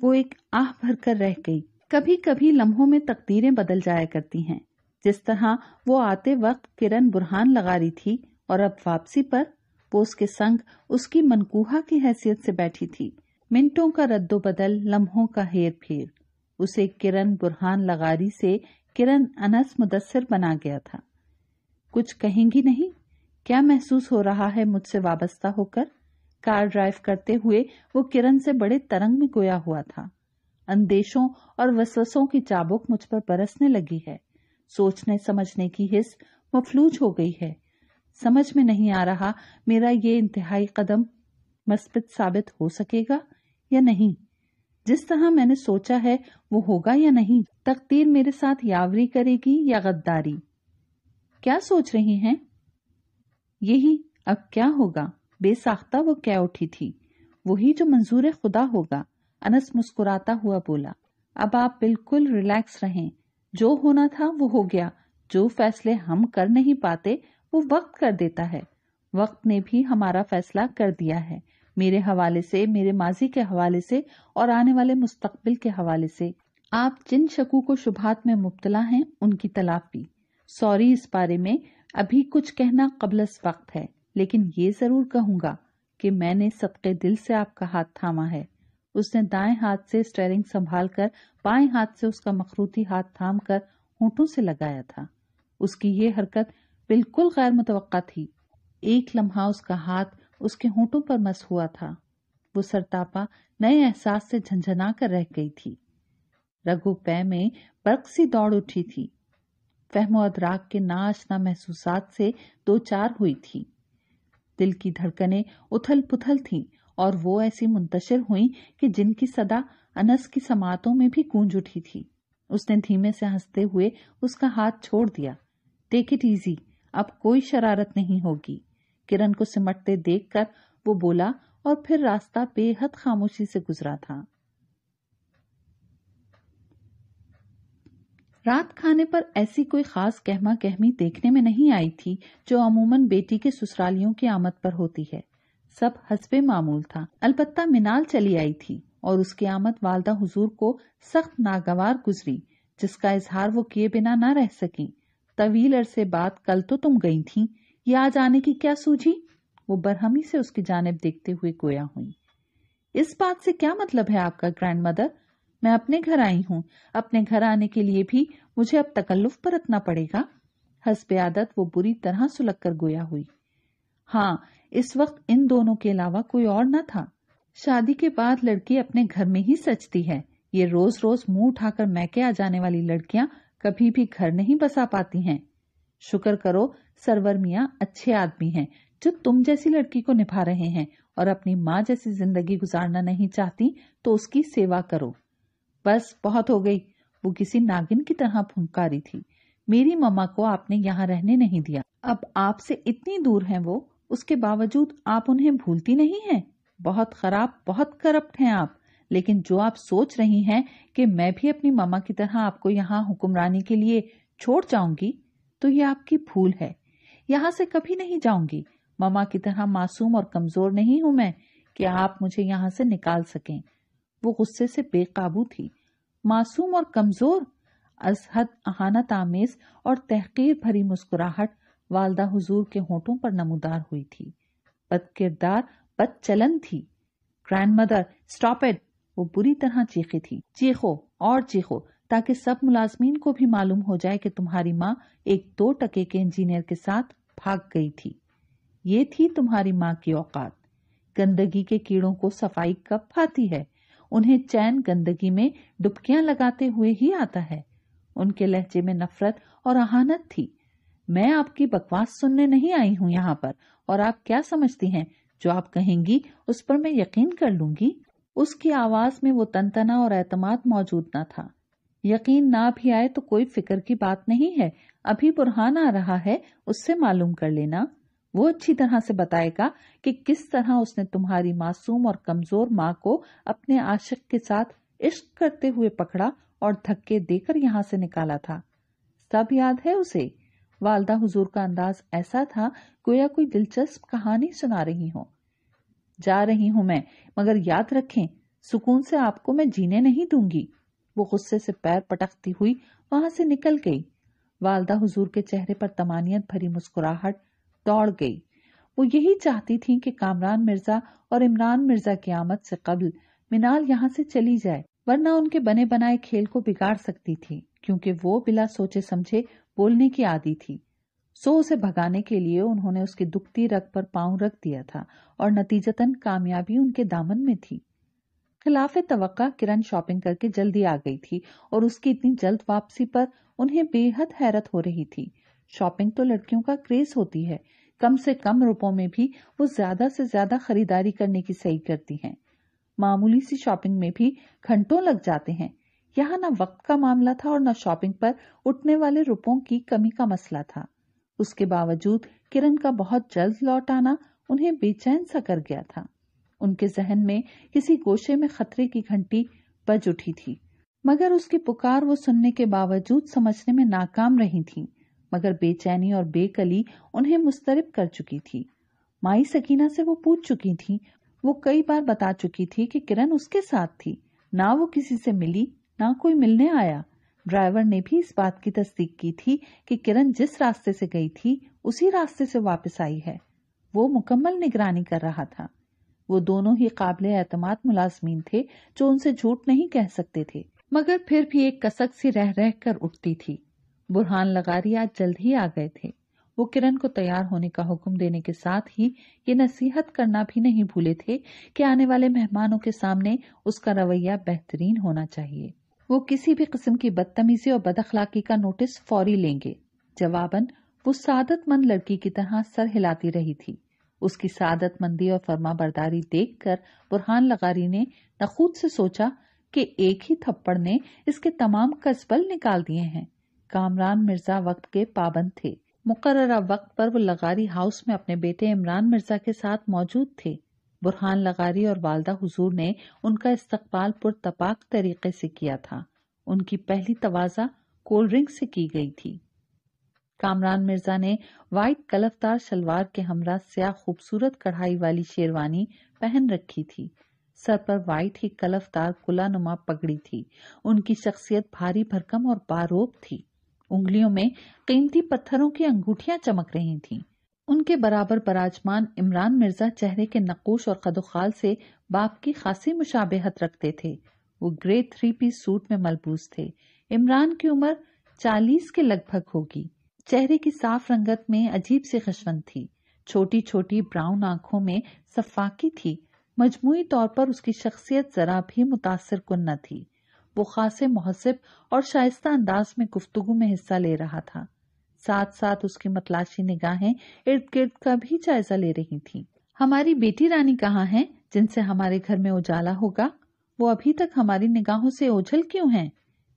वो एक आह भर कर रह गई कभी कभी लम्हों में तकदीरें बदल जाया करती हैं जिस तरह वो आते वक्त किरण बुरहान लगा रही थी और अब वापसी पर वो उसके संग उसकी मनकुहा की हैसियत से बैठी थी मिनटों का रद्दो बदल लम्हों का हेर फेर उसे किरण बुरहान लगारी से किरण अनस मुदस्सर बना गया था कुछ कहेंगी नहीं क्या महसूस हो रहा है मुझसे वाबस्ता होकर कार ड्राइव करते हुए वो किरण से बड़े तरंग में गोया हुआ था अंदेशों और वसवसों की चाबुक मुझ पर बरसने लगी है सोचने समझने की हिस मफलूज हो गई है समझ में नहीं आ रहा मेरा ये इंतहाई कदम मस्बित साबित हो सकेगा या नहीं जिस तरह मैंने सोचा है वो होगा या नहीं तकदीर मेरे साथ यावरी करेगी या गद्दारी क्या सोच रही हैं यही अब क्या होगा बेसाख्ता वो क्या उठी थी वही जो मंजूर खुदा होगा अनस मुस्कुराता हुआ बोला अब आप बिल्कुल रिलैक्स रहें जो होना था वो हो गया जो फैसले हम कर नहीं पाते वो वक्त कर देता है वक्त ने भी हमारा फैसला कर दिया है मेरे हवाले से मेरे माजी के हवाले से और आने वाले मुस्तकबिल के हवाले से आप जिन शकू को शुभात में मुबतला हैं उनकी तलाफी सॉरी इस बारे में अभी कुछ कहना कबलस वक्त है लेकिन ये जरूर कहूंगा कि मैंने सबके दिल से आपका हाथ थामा है उसने दाएं हाथ से स्टेरिंग संभाल कर बाएं हाथ से उसका मखरूती हाथ थाम कर होठों से लगाया था उसकी ये हरकत बिल्कुल गैर मुतव थी एक लम्हा उसका हाथ उसके होठों पर मस हुआ था वो सरतापा नए एहसास से झंझना कर रह गई थी रघु पै में बर्क सी दौड़ उठी थी फहमो अदराक के ना महसूसात से दो चार हुई थी दिल की धड़कनें उथल पुथल थीं और वो ऐसी मुंतशिर हुई कि जिनकी सदा अनस की समातों में भी गूंज उठी थी उसने धीमे से हंसते हुए उसका हाथ छोड़ दिया टेक इट इजी अब कोई शरारत नहीं होगी किरण को सिमटते देखकर वो बोला और फिर रास्ता बेहद खामोशी से गुजरा था रात खाने पर ऐसी कोई खास कहमा कहमी देखने में नहीं आई थी जो अमूमन बेटी के ससुरालियों की आमद पर होती है सब हसबे मामूल था अलबत्ता मिनाल चली आई थी और उसकी आमद वालदा हुजूर को सख्त नागवार गुजरी जिसका इजहार वो किए बिना ना रह सकी तवील अरसे बाद कल तो तुम गई थी ये आज आने की क्या सूझी वो बरहमी से उसकी जानब देखते हुए गोया हुई इस बात से क्या मतलब है आपका ग्रैंड मदर मैं अपने घर आई हूँ अपने घर आने के लिए भी मुझे अब तकल्लुफ बरतना पड़ेगा हसब आदत वो बुरी तरह सुलग कर गोया हुई हाँ इस वक्त इन दोनों के अलावा कोई और न था शादी के बाद लड़की अपने घर में ही सचती है ये रोज रोज मुंह उठाकर मैके आ जाने वाली लड़कियां कभी भी घर नहीं बसा पाती हैं शुक्र करो सरवर मिया अच्छे आदमी हैं जो तुम जैसी लड़की को निभा रहे हैं और अपनी माँ जैसी जिंदगी गुजारना नहीं चाहती तो उसकी सेवा करो बस बहुत हो गई वो किसी नागिन की तरह फुंकारी थी मेरी मम्मा को आपने यहाँ रहने नहीं दिया अब आपसे इतनी दूर हैं वो उसके बावजूद आप उन्हें भूलती नहीं हैं बहुत खराब बहुत करप्ट हैं आप लेकिन जो आप सोच रही हैं कि मैं भी अपनी मामा की तरह आपको यहाँ हुक्मरानी के लिए छोड़ जाऊंगी तो ये आपकी भूल है यहाँ से कभी नहीं जाऊंगी मामा की तरह मासूम और कमजोर नहीं हूँ मैं कि आप मुझे यहाँ से निकाल सकें वो गुस्से से बेकाबू थी मासूम और कमजोर अजहद अहानत आमेज और तहकीर भरी मुस्कुराहट वालदा हुजूर के होठों पर नमोदार हुई थी बद किरदार बद चलन थी ग्रैंड मदर स्टॉप इट वो बुरी तरह चीखी थी चीखो और चीखो ताकि सब मुलाजमीन को भी मालूम हो जाए कि तुम्हारी माँ एक दो टके के इंजीनियर के साथ भाग गई थी ये थी तुम्हारी माँ की औकात गंदगी के कीड़ों को सफाई कब फाती है उन्हें चैन गंदगी में डुबकियां लगाते हुए ही आता है उनके लहजे में नफरत और अहानत थी मैं आपकी बकवास सुनने नहीं आई हूँ यहाँ पर और आप क्या समझती हैं जो आप कहेंगी उस पर मैं यकीन कर लूंगी उसकी आवाज में वो तनतना और एतमाद मौजूद ना था यकीन ना भी आए तो कोई फिक्र की बात नहीं है अभी बुरहान आ रहा है उससे मालूम कर लेना वो अच्छी तरह से बताएगा कि किस तरह उसने तुम्हारी मासूम और कमजोर माँ को अपने आशिक के साथ इश्क करते हुए पकड़ा और धक्के देकर यहाँ से निकाला था सब याद है उसे वालदा हुजूर का अंदाज ऐसा था गोया कोई दिलचस्प कहानी सुना रही हो जा रही हूँ मैं मगर याद रखें सुकून से आपको मैं जीने नहीं दूंगी वो गुस्से से पैर पटकती हुई वहां से निकल गई वालदा हुजूर के चेहरे पर तमानियत भरी मुस्कुराहट दौड़ गई वो यही चाहती थी कि कामरान मिर्जा और इमरान मिर्जा की आमद से कबल मिनाल यहाँ से चली जाए वरना उनके बने बनाए खेल को बिगाड़ सकती थी क्योंकि वो बिला सोचे समझे बोलने की आदि थी सो उसे भगाने के लिए उन्होंने उसकी दुखती रग पर पांव रख दिया था और नतीजतन कामयाबी उनके दामन में थी खिलाफ तवक्का किरण शॉपिंग करके जल्दी आ गई थी और उसकी इतनी जल्द वापसी पर उन्हें बेहद हैरत हो रही थी शॉपिंग तो लड़कियों का क्रेज होती है कम से कम रुपयों में भी वो ज्यादा से ज्यादा खरीदारी करने की सही करती हैं मामूली सी शॉपिंग में भी घंटों लग जाते हैं यहाँ ना वक्त का मामला था और ना शॉपिंग पर उठने वाले रुपयों की कमी का मसला था उसके बावजूद किरण का बहुत जल्द लौट आना उन्हें बेचैन सा कर गया था उनके जहन में किसी गोशे में खतरे की घंटी बज उठी थी मगर उसकी पुकार वो सुनने के बावजूद समझने में नाकाम रही थी मगर बेचैनी और बेकली उन्हें मुस्तरब कर चुकी थी माई सकीना से वो पूछ चुकी थी वो कई बार बता चुकी थी कि किरण उसके साथ थी ना वो किसी से मिली ना कोई मिलने आया ड्राइवर ने भी इस बात की तस्दीक की थी कि किरण जिस रास्ते से गई थी उसी रास्ते से वापस आई है वो मुकम्मल निगरानी कर रहा था वो दोनों ही काबिल एतम मुलाजमीन थे जो उनसे झूठ नहीं कह सकते थे मगर फिर भी एक कसक सी रह रह कर उठती थी बुरहान लगारी आज जल्द ही आ गए थे वो किरण को तैयार होने का हुक्म देने के साथ ही ये नसीहत करना भी नहीं भूले थे कि आने वाले मेहमानों के सामने उसका रवैया बेहतरीन होना चाहिए वो किसी भी किस्म की बदतमीजी और बदअखलाकी का नोटिस फौरी लेंगे जवाबन वो सादतमंद लड़की की तरह सर हिलाती रही थी उसकी सादतमंदी और फर्मा बरदारी देख कर बुरहान लगारी ने नखूद से सोचा कि एक ही थप्पड़ ने इसके तमाम कसबल निकाल दिए हैं कामरान मिर्जा वक्त के पाबंद थे मुकर वक्त पर वो लगारी हाउस में अपने बेटे इमरान मिर्जा के साथ मौजूद थे बुरहान लगारी और वालदा हुजूर ने उनका इस्तकबाल पुरतपाक तरीके से किया था उनकी पहली तवाजा कोल्ड ड्रिंक से की गई थी कामरान मिर्जा ने वाइट कलफदार शलवार के हमरा सिया खूबसूरत कढ़ाई वाली शेरवानी पहन रखी थी सर पर वाइट ही कलफदार कुला नुमा पगड़ी थी उनकी शख्सियत भारी भरकम और बारोक थी उंगलियों में कीमती पत्थरों की अंगूठियां चमक रही थीं। उनके बराबर बराजमान इमरान मिर्जा चेहरे के नकोश और कदोखाल से बाप की खासी मुशाबेहत रखते थे वो ग्रे थ्री पीस सूट में मलबूस थे इमरान की उम्र चालीस के लगभग होगी चेहरे की साफ रंगत में अजीब सी खशवन थी छोटी छोटी ब्राउन आंखों में सफाकी थी मजमुई तौर पर उसकी शख्सियत जरा भी मुतासर कन न थी वो खासे महसिब और शायस्ता अंदाज में गुफ्तगु में हिस्सा ले रहा था साथ साथ उसकी मतलाशी निगाहें इर्द गिर्द का भी जायजा ले रही थी हमारी बेटी रानी कहाँ है जिनसे हमारे घर में उजाला होगा वो अभी तक हमारी निगाहों से ओझल क्यों हैं?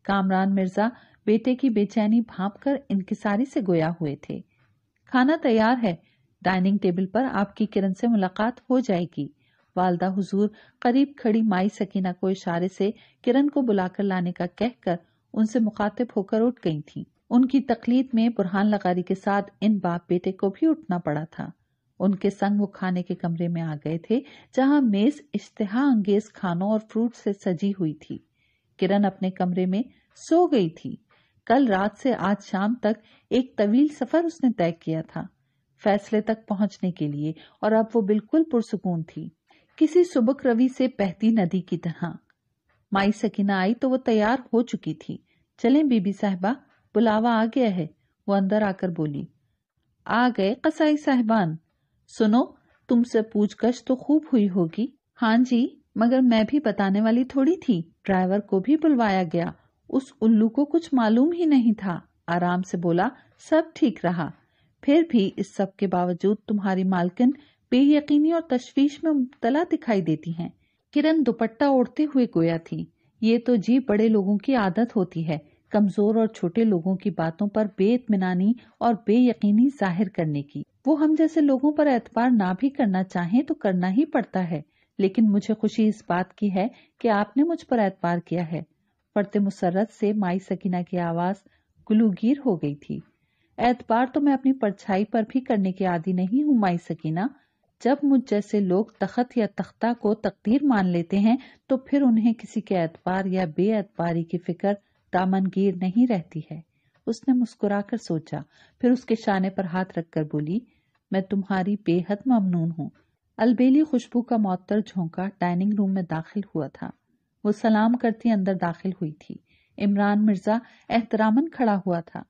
कामरान मिर्जा बेटे की बेचैनी भाप कर इनकिसारी से गोया हुए थे खाना तैयार है डाइनिंग टेबल पर आपकी किरण से मुलाकात हो जाएगी वालदा हुजूर करीब खड़ी माई सकीना को इशारे से किरण को बुलाकर लाने का कहकर उनसे मुखातिब होकर उठ गई थीं। उनकी तकलीफ में बुरहान लगारी के साथ इन बाप बेटे को भी उठना पड़ा था उनके संग वो खाने के कमरे में आ गए थे जहां मेज इश्तहा अंगेज खानों और फ्रूट से सजी हुई थी किरण अपने कमरे में सो गई थी कल रात से आज शाम तक एक तवील सफर उसने तय किया था फैसले तक पहुंचने के लिए और अब वो बिल्कुल पुरसकून थी किसी सुबक रवि से बहती नदी की तरह माई सकीना आई तो वो तैयार हो चुकी थी चले बीबी साहबा बुलावा आ गया है वो अंदर आकर बोली आ गए कसाई साहबान सुनो तुमसे पूछगछ तो खूब हुई होगी हाँ जी मगर मैं भी बताने वाली थोड़ी थी ड्राइवर को भी बुलवाया गया उस उल्लू को कुछ मालूम ही नहीं था आराम से बोला सब ठीक रहा फिर भी इस सब के बावजूद तुम्हारी मालकिन बेयकीनी और तशवीश में मुबतला दिखाई देती हैं किरण दुपट्टा ओढ़ते हुए गोया थी ये तो जी बड़े लोगों की आदत होती है कमजोर और छोटे लोगों की बातों पर बेतमिनानी और बेयकीनी जाहिर करने की वो हम जैसे लोगों पर एतबार ना भी करना चाहें तो करना ही पड़ता है लेकिन मुझे खुशी इस बात की है कि आपने मुझ पर एतबार किया है पढ़ते मुसरत से माई सकीना की आवाज गुलूगीर हो गई थी एतबार तो मैं अपनी परछाई पर भी करने के आदि नहीं हूँ माई सकीना जब मुझ जैसे लोग तख्त या तख्ता को तकदीर मान लेते हैं तो फिर उन्हें किसी के एतबार या एतबारी की फिक्र दामनगीर नहीं रहती है उसने मुस्कुराकर सोचा फिर उसके शाने पर हाथ रखकर बोली मैं तुम्हारी बेहद ममनून हूँ अलबेली खुशबू का मोतर झोंका डाइनिंग रूम में दाखिल हुआ था वो सलाम करती अंदर दाखिल हुई थी इमरान मिर्जा एहतरामन खड़ा हुआ था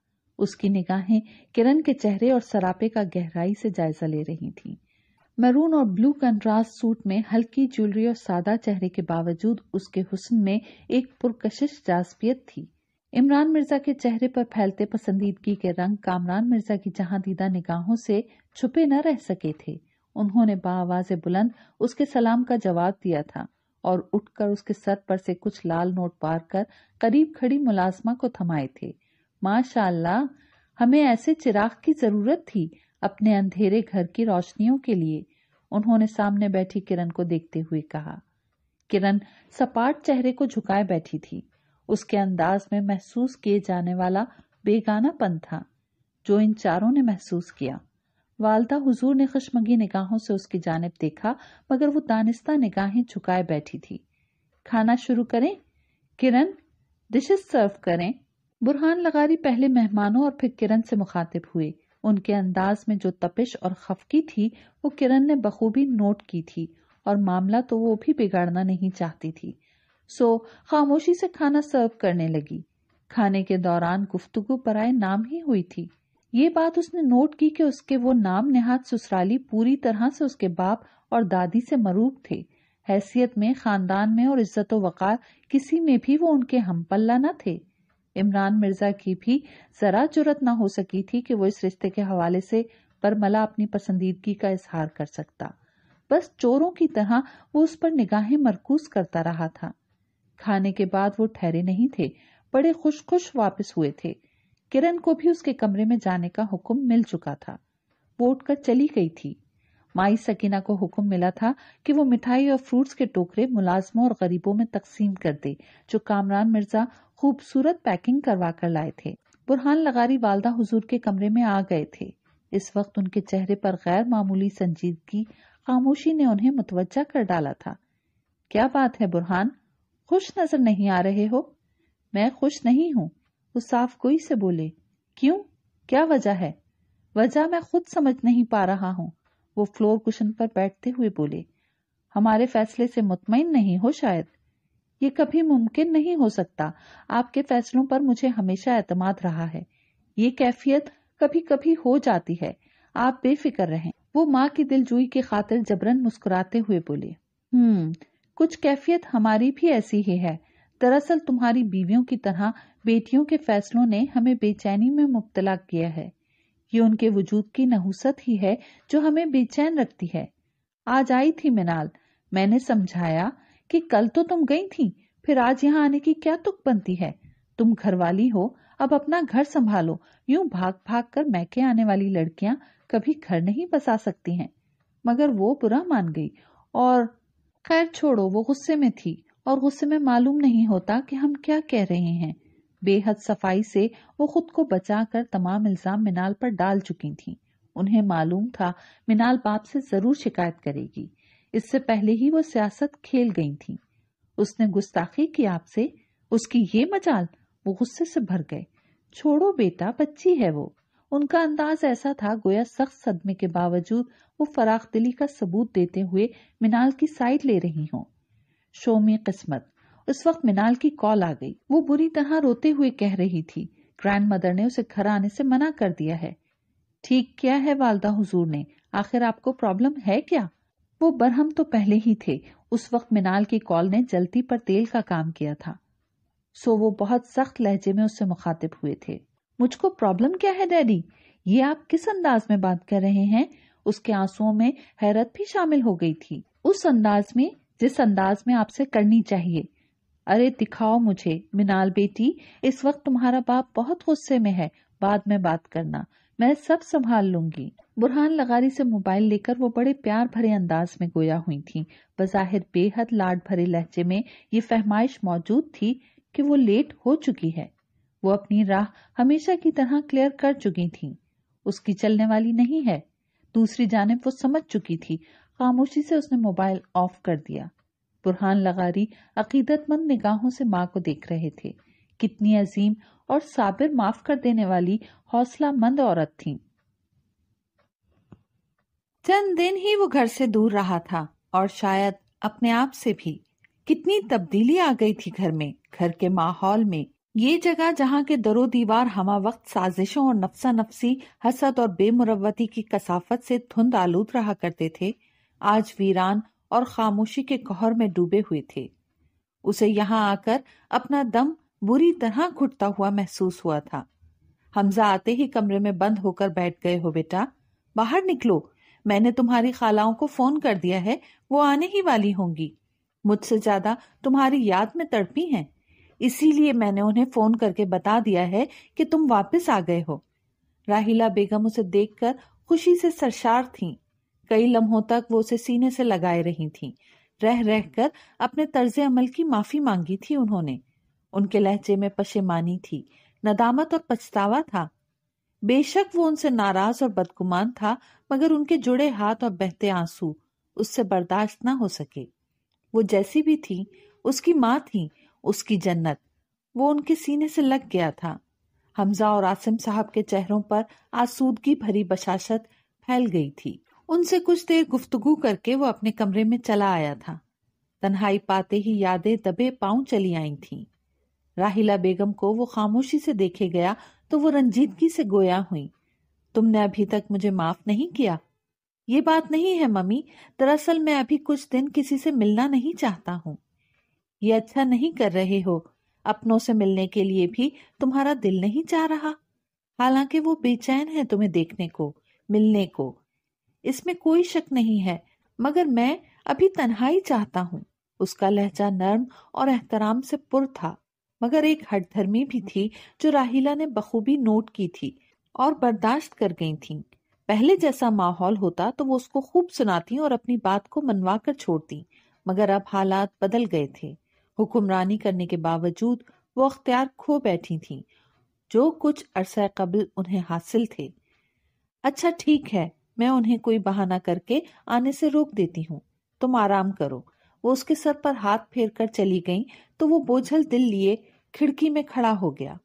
उसकी निगाहें किरण के चेहरे और सरापे का गहराई से जायजा ले रही थीं। मैरून और ब्लू कंट्रास्ट सूट में हल्की ज्वेलरी और सादा चेहरे के बावजूद उसके हुस्न में एक पुरकशिश जासबियत थी इमरान मिर्जा के चेहरे पर फैलते पसंदीदगी के रंग कामरान मिर्जा की जहां दीदा निगाहों से छुपे न रह सके थे उन्होंने बाआवाज बुलंद उसके सलाम का जवाब दिया था और उठकर उसके सर पर से कुछ लाल नोट पार कर करीब खड़ी मुलाजमा को थमाए थे माशाल्लाह हमें ऐसे चिराग की जरूरत थी अपने अंधेरे घर की रोशनियों के लिए उन्होंने सामने बैठी किरण को देखते हुए कहा किरण सपाट चेहरे को झुकाए बैठी थी उसके अंदाज में महसूस किए जाने वाला बेगानापन था जो इन चारों ने महसूस किया वालदा हुजूर ने खुशमगी निगाहों से उसकी जानब देखा मगर वो दानिस्ता निगाहें झुकाए बैठी थी खाना शुरू करें किरण डिशेस सर्व करें बुरहान लगारी पहले मेहमानों और फिर किरण से मुखातिब हुए उनके अंदाज में जो तपिश और खफकी थी वो किरण ने बखूबी नोट की थी और मामला तो वो भी बिगाड़ना नहीं चाहती थी सो खामोशी से खाना सर्व करने लगी खाने के दौरान गुफ्तगु पर आए नाम ही हुई थी ये बात उसने नोट की कि उसके वो नाम नेहात ससुराली पूरी तरह से उसके बाप और दादी से मरूब थे हैसियत में खानदान में और इज्जत वक़ार किसी में भी वो उनके हम पल्ला न थे इमरान मिर्जा की भी जरा जरूरत ना हो सकी थी कि वो इस रिश्ते के हवाले से परमला अपनी पसंदीदगी का इजहार कर सकता बस चोरों की तरह वो उस पर निगाहें मरकूज करता रहा था खाने के बाद वो ठहरे नहीं थे बड़े खुश खुश वापस हुए थे किरण को भी उसके कमरे में जाने का हुक्म मिल चुका था वो उठकर चली गई थी माई सकीना को हुक्म मिला था कि वो मिठाई और फ्रूट्स के टोकरे मुलाजमों और गरीबों में तकसीम कर दे जो कामरान मिर्जा खूबसूरत पैकिंग करवा कर लाए थे बुरहान लगारी वालदा हुजूर के कमरे में आ गए थे इस वक्त उनके चेहरे पर गैर मामूली संजीदगी खामोशी ने उन्हें मुतवजा कर डाला था क्या बात है बुरहान खुश नजर नहीं आ रहे हो मैं खुश नहीं हूँ वो साफ कोई से बोले क्यों क्या वजह है वजह मैं खुद समझ नहीं पा रहा हूँ वो फ्लोर कुशन पर बैठते हुए बोले हमारे फैसले से मुतमिन नहीं हो शायद ये कभी मुमकिन नहीं हो सकता आपके फैसलों पर मुझे हमेशा एतमाद रहा है ये कैफियत कभी कभी हो जाती है आप बेफिक्र रहें वो माँ की दिलजोई की खातिर जबरन मुस्कुराते हुए बोले हम्म कुछ कैफियत हमारी भी ऐसी ही है दरअसल तुम्हारी बीवियों की तरह बेटियों के फैसलों ने हमें बेचैनी में मुबतला किया है ये उनके वजूद की नहुसत ही है जो हमें बेचैन रखती है आज आई थी मिनाल मैंने समझाया कि कल तो तुम गई थी फिर आज यहाँ आने की क्या तुक बनती है तुम घरवाली हो अब अपना घर संभालो यूं भाग भाग कर मैके आने वाली लड़कियां कभी घर नहीं बसा सकती हैं मगर वो बुरा मान गई और खैर छोड़ो वो गुस्से में थी और गुस्से में मालूम नहीं होता कि हम क्या कह रहे हैं बेहद सफाई से वो खुद को बचाकर तमाम इल्जाम मिनाल पर डाल चुकी थी उन्हें मालूम था मिनाल बाप से जरूर शिकायत करेगी इससे पहले ही वो सियासत खेल गई थी उसने गुस्ताखी की आपसे उसकी ये मजाल वो गुस्से से भर गए छोड़ो बेटा बच्ची है वो उनका अंदाज ऐसा था गोया सख्त सदमे के बावजूद वो फराख दिली का सबूत देते हुए मिनाल की साइड ले रही शो शोमी किस्मत उस वक्त मिनाल की कॉल आ गई वो बुरी तरह रोते हुए कह रही थी ग्रैंड मदर ने उसे घर आने से मना कर दिया है ठीक क्या है वालदा हुजूर ने आखिर आपको प्रॉब्लम है क्या वो बरहम तो पहले ही थे उस वक्त मिनाल की कॉल ने जलती पर तेल का काम किया था सो वो बहुत सख्त लहजे में उससे मुखातिब हुए थे मुझको प्रॉब्लम क्या है डैडी ये आप किस अंदाज में बात कर रहे हैं उसके आंसुओं में हैरत भी शामिल हो गई थी उस अंदाज में जिस अंदाज में आपसे करनी चाहिए अरे दिखाओ मुझे मिनाल बेटी इस वक्त तुम्हारा बाप बहुत गुस्से में है बाद में बात करना मैं सब संभाल लूंगी बुरहान लगारी से मोबाइल लेकर वो बड़े प्यार भरे अंदाज में गोया हुई थी बज़ाहिर बेहद लाड भरे लहजे में ये फहमाइश मौजूद थी कि वो लेट हो चुकी है वो अपनी राह हमेशा की तरह क्लियर कर चुकी थी उसकी चलने वाली नहीं है दूसरी जानब वो समझ चुकी थी खामोशी से उसने मोबाइल ऑफ कर दिया बुरहान लगारी अकीदतमंद निगाहों से माँ को देख रहे थे कितनी अजीम और साबिर माफ कर देने वाली हौसला मंद औरत थी चंद दिन ही वो घर से दूर रहा था और शायद अपने आप से भी कितनी तब्दीली आ गई थी घर में घर के माहौल में ये जगह जहाँ के दरो दीवार हमा वक्त साजिशों और नफसा नफसी हसद और बेमुरवती की कसाफत से धुंध आलूद रहा करते थे आज वीरान और खामोशी के कोहर में डूबे हुए थे उसे यहाँ आकर अपना दम बुरी तरह घुटता हुआ महसूस हुआ था हमजा आते ही कमरे में बंद होकर बैठ गए हो बेटा बाहर निकलो मैंने तुम्हारी खालाओं को फोन कर दिया है वो आने ही वाली होंगी मुझसे ज्यादा तुम्हारी याद में तड़पी हैं इसीलिए मैंने उन्हें फोन करके बता दिया है कि तुम वापस आ गए हो राहिला बेगम उसे देखकर खुशी से सरशार थीं। कई लम्हों तक वो उसे सीने से लगाए रही थीं। रह रह कर अपने तर्ज अमल की माफी मांगी थी उन्होंने उनके लहजे में पशेमानी थी नदामत और पछतावा था बेशक वो उनसे नाराज और बदगुमान था मगर उनके जुड़े हाथ और बहते आंसू उससे बर्दाश्त ना हो सके वो जैसी भी थी उसकी माँ थी उसकी जन्नत वो उनके सीने से लग गया था हमजा और आसिम साहब के चेहरों पर आसूदगी भरी बशाशत फैल गई थी उनसे कुछ देर गुफ्तगु करके वो अपने कमरे में चला आया था तन्हाई पाते ही यादें दबे पांव चली आई थीं। राहिला बेगम को वो खामोशी से देखे गया तो वो रंजीदगी से गोया हुई तुमने अभी तक मुझे माफ नहीं किया ये बात नहीं है मम्मी दरअसल मैं अभी कुछ दिन किसी से मिलना नहीं चाहता हूँ ये अच्छा नहीं कर रहे हो अपनों से मिलने के लिए भी तुम्हारा दिल नहीं चाह रहा हालांकि वो बेचैन है तुम्हें देखने को मिलने को इसमें कोई शक नहीं है मगर मैं अभी तन्हाई चाहता हूँ उसका लहजा नर्म और एहतराम से पुर था मगर एक हठधर्मी भी थी जो राहिला ने बखूबी नोट की थी और बर्दाश्त कर गई थी पहले जैसा माहौल होता तो वो उसको खूब सुनाती और अपनी बात को मनवा कर छोड़ती मगर अब हालात बदल गए थे हुक्मरानी करने के बावजूद वो अख्तियार खो बैठी थी जो कुछ अरसा कबल उन्हें हासिल थे अच्छा ठीक है मैं उन्हें कोई बहाना करके आने से रोक देती हूँ तुम आराम करो वो उसके सर पर हाथ फेर कर चली गई तो वो बोझल दिल लिए खिड़की में खड़ा हो गया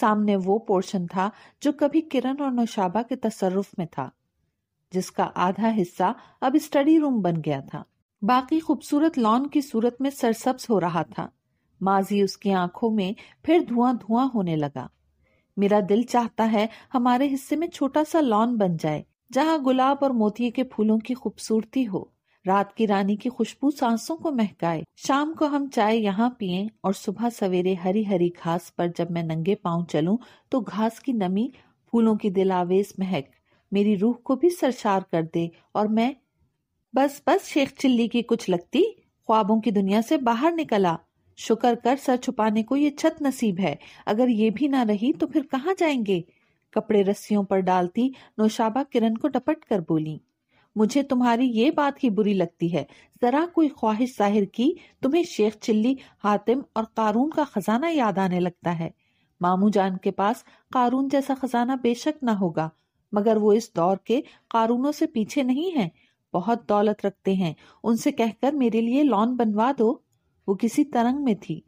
सामने वो पोर्शन था जो कभी किरण और नौशाबा के तसरुफ में था जिसका आधा हिस्सा अब स्टडी रूम बन गया था बाकी खूबसूरत लॉन की सूरत में सरसब्स हो रहा था माजी उसकी आंखों में फिर धुआं धुआं होने लगा मेरा दिल चाहता है हमारे हिस्से में छोटा सा लॉन बन जाए जहाँ गुलाब और मोती के फूलों की खूबसूरती हो रात की रानी की खुशबू सांसों को महकाए शाम को हम चाय यहाँ पिए और सुबह सवेरे हरी हरी घास पर जब मैं नंगे पाँव चलूं तो घास की नमी फूलों की दिलावेज महक मेरी रूह को भी सरसार कर दे और मैं बस बस शेख चिल्ली की कुछ लगती ख्वाबों की दुनिया से बाहर निकला शुक्र कर सर छुपाने को ये छत नसीब है अगर ये भी ना रही तो फिर कहाँ जाएंगे कपड़े रस्सियों पर डालती नौशाबा किरण को टपट कर बोली मुझे तुम्हारी ये बात ही बुरी लगती है जरा कोई ख्वाहिश जाहिर की तुम्हें शेख चिल्ली हातिम और कारून का खजाना याद आने लगता है मामू जान के पास कारून जैसा खजाना बेशक न होगा मगर वो इस दौर के कारूनों से पीछे नहीं है बहुत दौलत रखते हैं उनसे कहकर मेरे लिए लॉन बनवा दो वो किसी तरंग में थी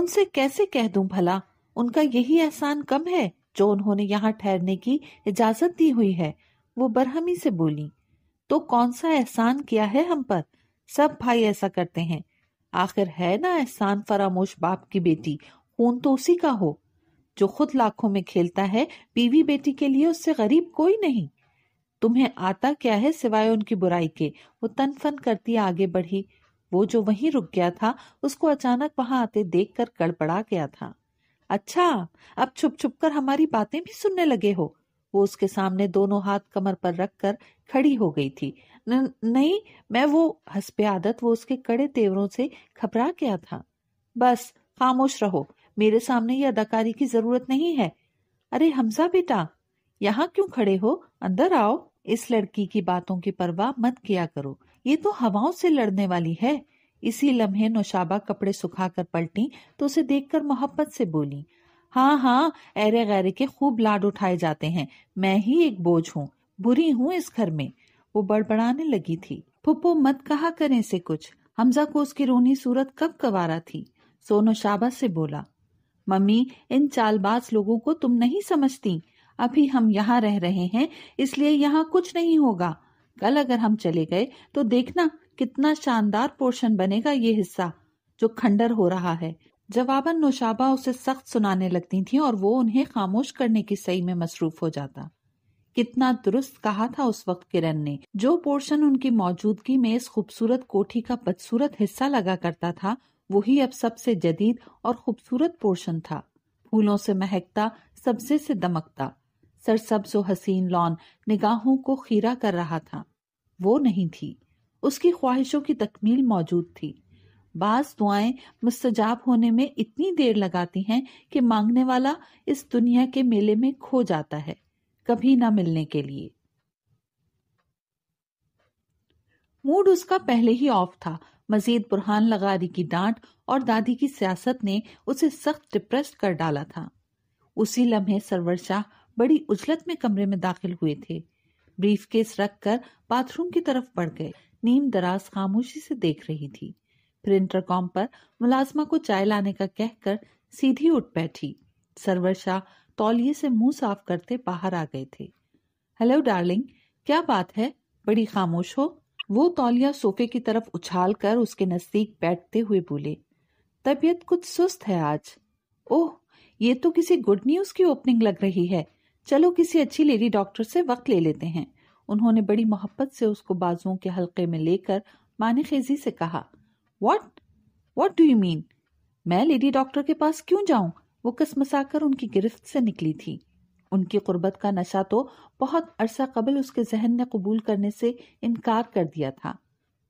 उनसे कैसे कह दू भला उनका यही एहसान कम है जो उन्होंने यहाँ ठहरने की इजाजत दी हुई है वो बरहमी से बोली तो कौन सा एहसान किया है हम पर सब भाई ऐसा करते हैं आखिर है ना एहसान फरामोश बाप की बेटी खून तो उसी का हो जो खुद लाखों में खेलता है बीवी बेटी के लिए उससे गरीब कोई नहीं तुम्हें आता क्या है सिवाय उनकी बुराई के वो तनफन करती आगे बढ़ी वो जो वहीं रुक गया था उसको अचानक वहां आते देख कर गड़बड़ा गया था अच्छा अब छुप छुप कर हमारी बातें भी सुनने लगे हो वो उसके सामने दोनों हाथ कमर पर रखकर खड़ी हो गई थी न, नहीं मैं वो हसपे आदत वो उसके कड़े तेवरों से घबरा गया था बस खामोश रहो मेरे सामने ये अदाकारी की जरूरत नहीं है अरे हमजा बेटा यहाँ क्यों खड़े हो अंदर आओ इस लड़की की बातों की परवाह मत किया करो ये तो हवाओं से लड़ने वाली है इसी लम्हे नौशाबा कपड़े सुखाकर पलटी तो उसे देखकर मोहब्बत से बोली हाँ हाँ ऐरे गैरे के खूब लाड उठाए जाते हैं मैं ही एक बोझ हूँ बुरी हूँ इस घर में वो बड़बड़ाने लगी थी फुप्पो मत कहा करें से कुछ हमजा को उसकी रोनी सूरत कब कवारा थी सोनो शाबा से बोला मम्मी इन चालबाज लोगों को तुम नहीं समझती अभी हम यहाँ रह रहे हैं इसलिए यहाँ कुछ नहीं होगा कल अगर हम चले गए तो देखना कितना शानदार पोर्शन बनेगा ये हिस्सा जो खंडर हो रहा है जवाबन नौशाबा उसे सख्त सुनाने लगती थी और वो उन्हें खामोश करने की सही में मसरूफ हो जाता कितना दुरुस्त कहा था उस वक्त किरण ने जो पोर्शन उनकी मौजूदगी में इस खूबसूरत कोठी का बदसूरत हिस्सा लगा करता था वही अब सबसे जदीद और खूबसूरत पोर्शन था फूलों से महकता सब्जे से दमकता सर सरसब्ज हसीन लॉन निगाहों को खीरा कर रहा था वो नहीं थी उसकी ख्वाहिशों की तकमील मौजूद थी बास दुआएं मुस्तजाब होने में इतनी देर लगाती हैं कि मांगने वाला इस दुनिया के मेले में खो जाता है कभी ना मिलने के लिए मूड उसका पहले ही ऑफ था मजीद बुरहान लगारी की डांट और दादी की सियासत ने उसे सख्त डिप्रेस्ड कर डाला था उसी लम्हे सरवर शाह बड़ी उजलत में कमरे में दाखिल हुए थे ब्रीफ केस रख कर बाथरूम की तरफ बढ़ गए नीम दराज खामोशी से देख रही थी प्रिंटर कॉम पर मुलाजमा को चाय लाने का कहकर सीधी उठ बैठी सरवर शाह तौलिए से मुंह साफ करते बाहर आ गए थे हेलो डार्लिंग क्या बात है बड़ी खामोश हो वो तौलिया सोफे की तरफ उछाल कर उसके नजदीक बैठते हुए बोले तबीयत कुछ सुस्त है आज ओह ये तो किसी गुड न्यूज की ओपनिंग लग रही है चलो किसी अच्छी लेडी डॉक्टर से वक्त ले लेते हैं उन्होंने बड़ी मोहब्बत से उसको बाजुओं के हल्के में लेकर खेजी से कहा what what do you mean मैं लेडी डॉक्टर के पास क्यों जाऊं वो कसमसाकर उनकी गिरफ्त से निकली थी उनकी कुर्बत का नशा तो बहुत अरसा कबल उसके जहन ने कबूल करने से इनकार कर दिया था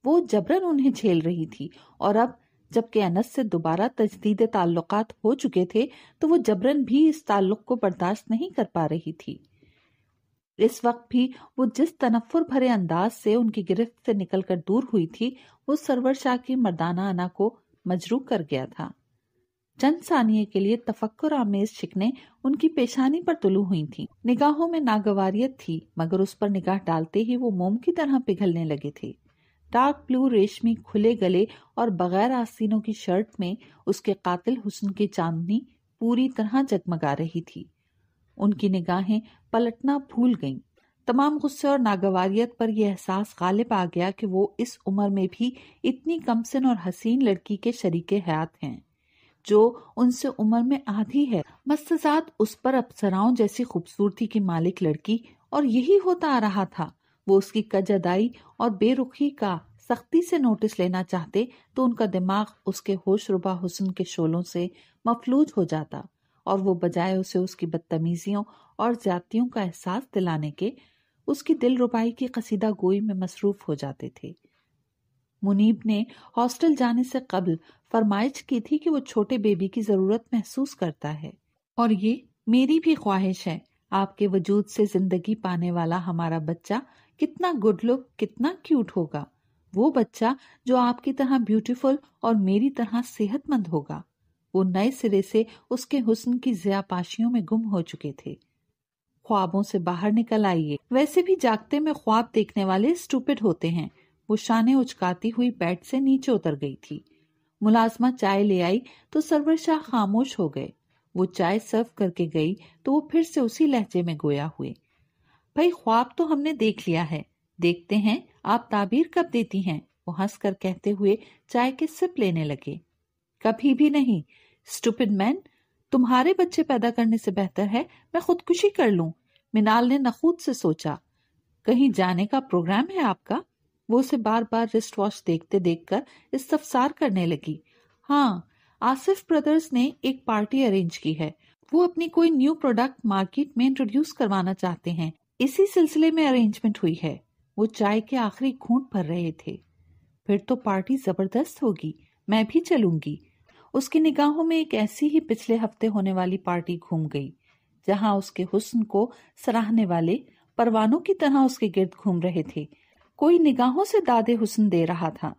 वो जबरन उन्हें झेल रही थी और अब जबकि अनस से दोबारा तजदीद ताल्लुकात हो चुके थे तो वो जबरन भी इस ताल्लुक को बर्दाश्त नहीं कर पा रही थी इस वक्त भी वो जिस तनफुर भरे अंदाज से उनकी गिरफ्त से निकलकर दूर हुई थी वो सरवर शाह की मर्दाना आना को मजरू कर गया था चंद सानिये के लिए तफक्कर आमेज शिकने उनकी पेशानी पर तुलू हुई थी निगाहों में नागवारियत थी मगर उस पर निगाह डालते ही वो मोम की तरह पिघलने लगे थे डार्क ब्लू रेशमी खुले गले और बगैर आस्तीनों की शर्ट में उसके कातिल हुसन की चांदनी पूरी तरह जगमगा रही थी उनकी निगाहें पलटना भूल गईं तमाम गुस्से और नागवारियत पर यह एहसास गालिब आ गया कि वो इस उम्र में भी इतनी कमसिन और हसीन लड़की के शरीक हयात हैं जो उनसे उम्र में आधी है मस्तजात उस पर अप्सराओं जैसी खूबसूरती की मालिक लड़की और यही होता आ रहा था वो उसकी कज अदाई और बेरुखी का सख्ती से नोटिस लेना चाहते तो उनका दिमाग उसके होशरुबा हुसन के शोलों से मफलूज हो जाता और वो बजाय उसे उसकी बदतमीजियों और जातियों का एहसास दिलाने के उसकी दिल रुबाई की कसीदा गोई में मसरूफ हो जाते थे मुनीब ने हॉस्टल जाने से कबल फरमाइश की थी कि वो छोटे बेबी की जरूरत महसूस करता है और ये मेरी भी ख्वाहिश है आपके वजूद से जिंदगी पाने वाला हमारा बच्चा कितना गुड लुक कितना क्यूट होगा वो बच्चा जो आपकी तरह ब्यूटीफुल और मेरी तरह सेहतमंद होगा वो नए सिरे से उसके हुस्न की जयापाशियों में गुम हो चुके थे ख्वाबों से बाहर निकल आइए वैसे भी जागते में ख्वाब देखने वाले स्टूपिड होते हैं वो शाने उचकाती हुई बेड से नीचे उतर गई थी मुलाजमा चाय ले आई तो सरवर शाह खामोश हो गए वो चाय सर्व करके गई तो वो फिर से उसी लहजे में गोया हुए भाई ख्वाब तो हमने देख लिया है देखते हैं आप ताबीर कब देती हैं वो हंसकर कहते हुए चाय के सिप लेने लगे कभी भी नहीं स्टूपिड मैन तुम्हारे बच्चे पैदा करने से बेहतर है मैं खुदकुशी कर लूं मिनाल ने नखूद से सोचा कहीं जाने का प्रोग्राम है आपका वो उसे बार बार रिस्ट वॉच देखते कर इस्तफसार करने लगी हाँ आसिफ ब्रदर्स ने एक पार्टी अरेंज की है वो अपनी कोई न्यू प्रोडक्ट मार्केट में इंट्रोड्यूस करवाना चाहते हैं इसी सिलसिले में अरेंजमेंट हुई है वो चाय के आखिरी घूंट भर रहे थे फिर तो पार्टी जबरदस्त होगी मैं भी चलूंगी उसकी निगाहों में एक ऐसी ही पिछले हफ्ते होने वाली पार्टी घूम गई जहां उसके हुस्न को सराहने वाले परवानों की तरह उसके गिर्द घूम रहे थे कोई निगाहों से दादे हुस्न दे रहा था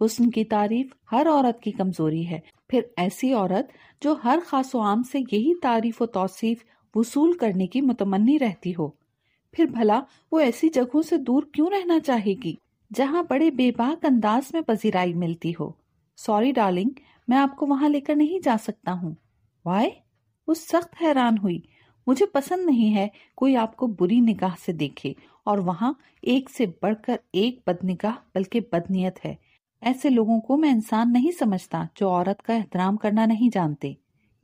हुस्न की तारीफ हर औरत की कमजोरी है फिर ऐसी औरत जो हर खास आम से यही तारीफ और तोसीफ वसूल करने की मुतमनी रहती हो फिर भला वो ऐसी जगहों से दूर क्यों रहना चाहेगी जहाँ बड़े बेबाक अंदाज में पजीराई मिलती हो सॉरी डार्लिंग मैं आपको वहां लेकर नहीं जा सकता हूँ वाय उस सख्त हैरान हुई मुझे पसंद नहीं है कोई आपको बुरी निगाह से देखे और वहाँ एक से बढ़कर एक बदनिगाह बल्कि बदनीयत है ऐसे लोगों को मैं इंसान नहीं समझता जो औरत का एहतराम करना नहीं जानते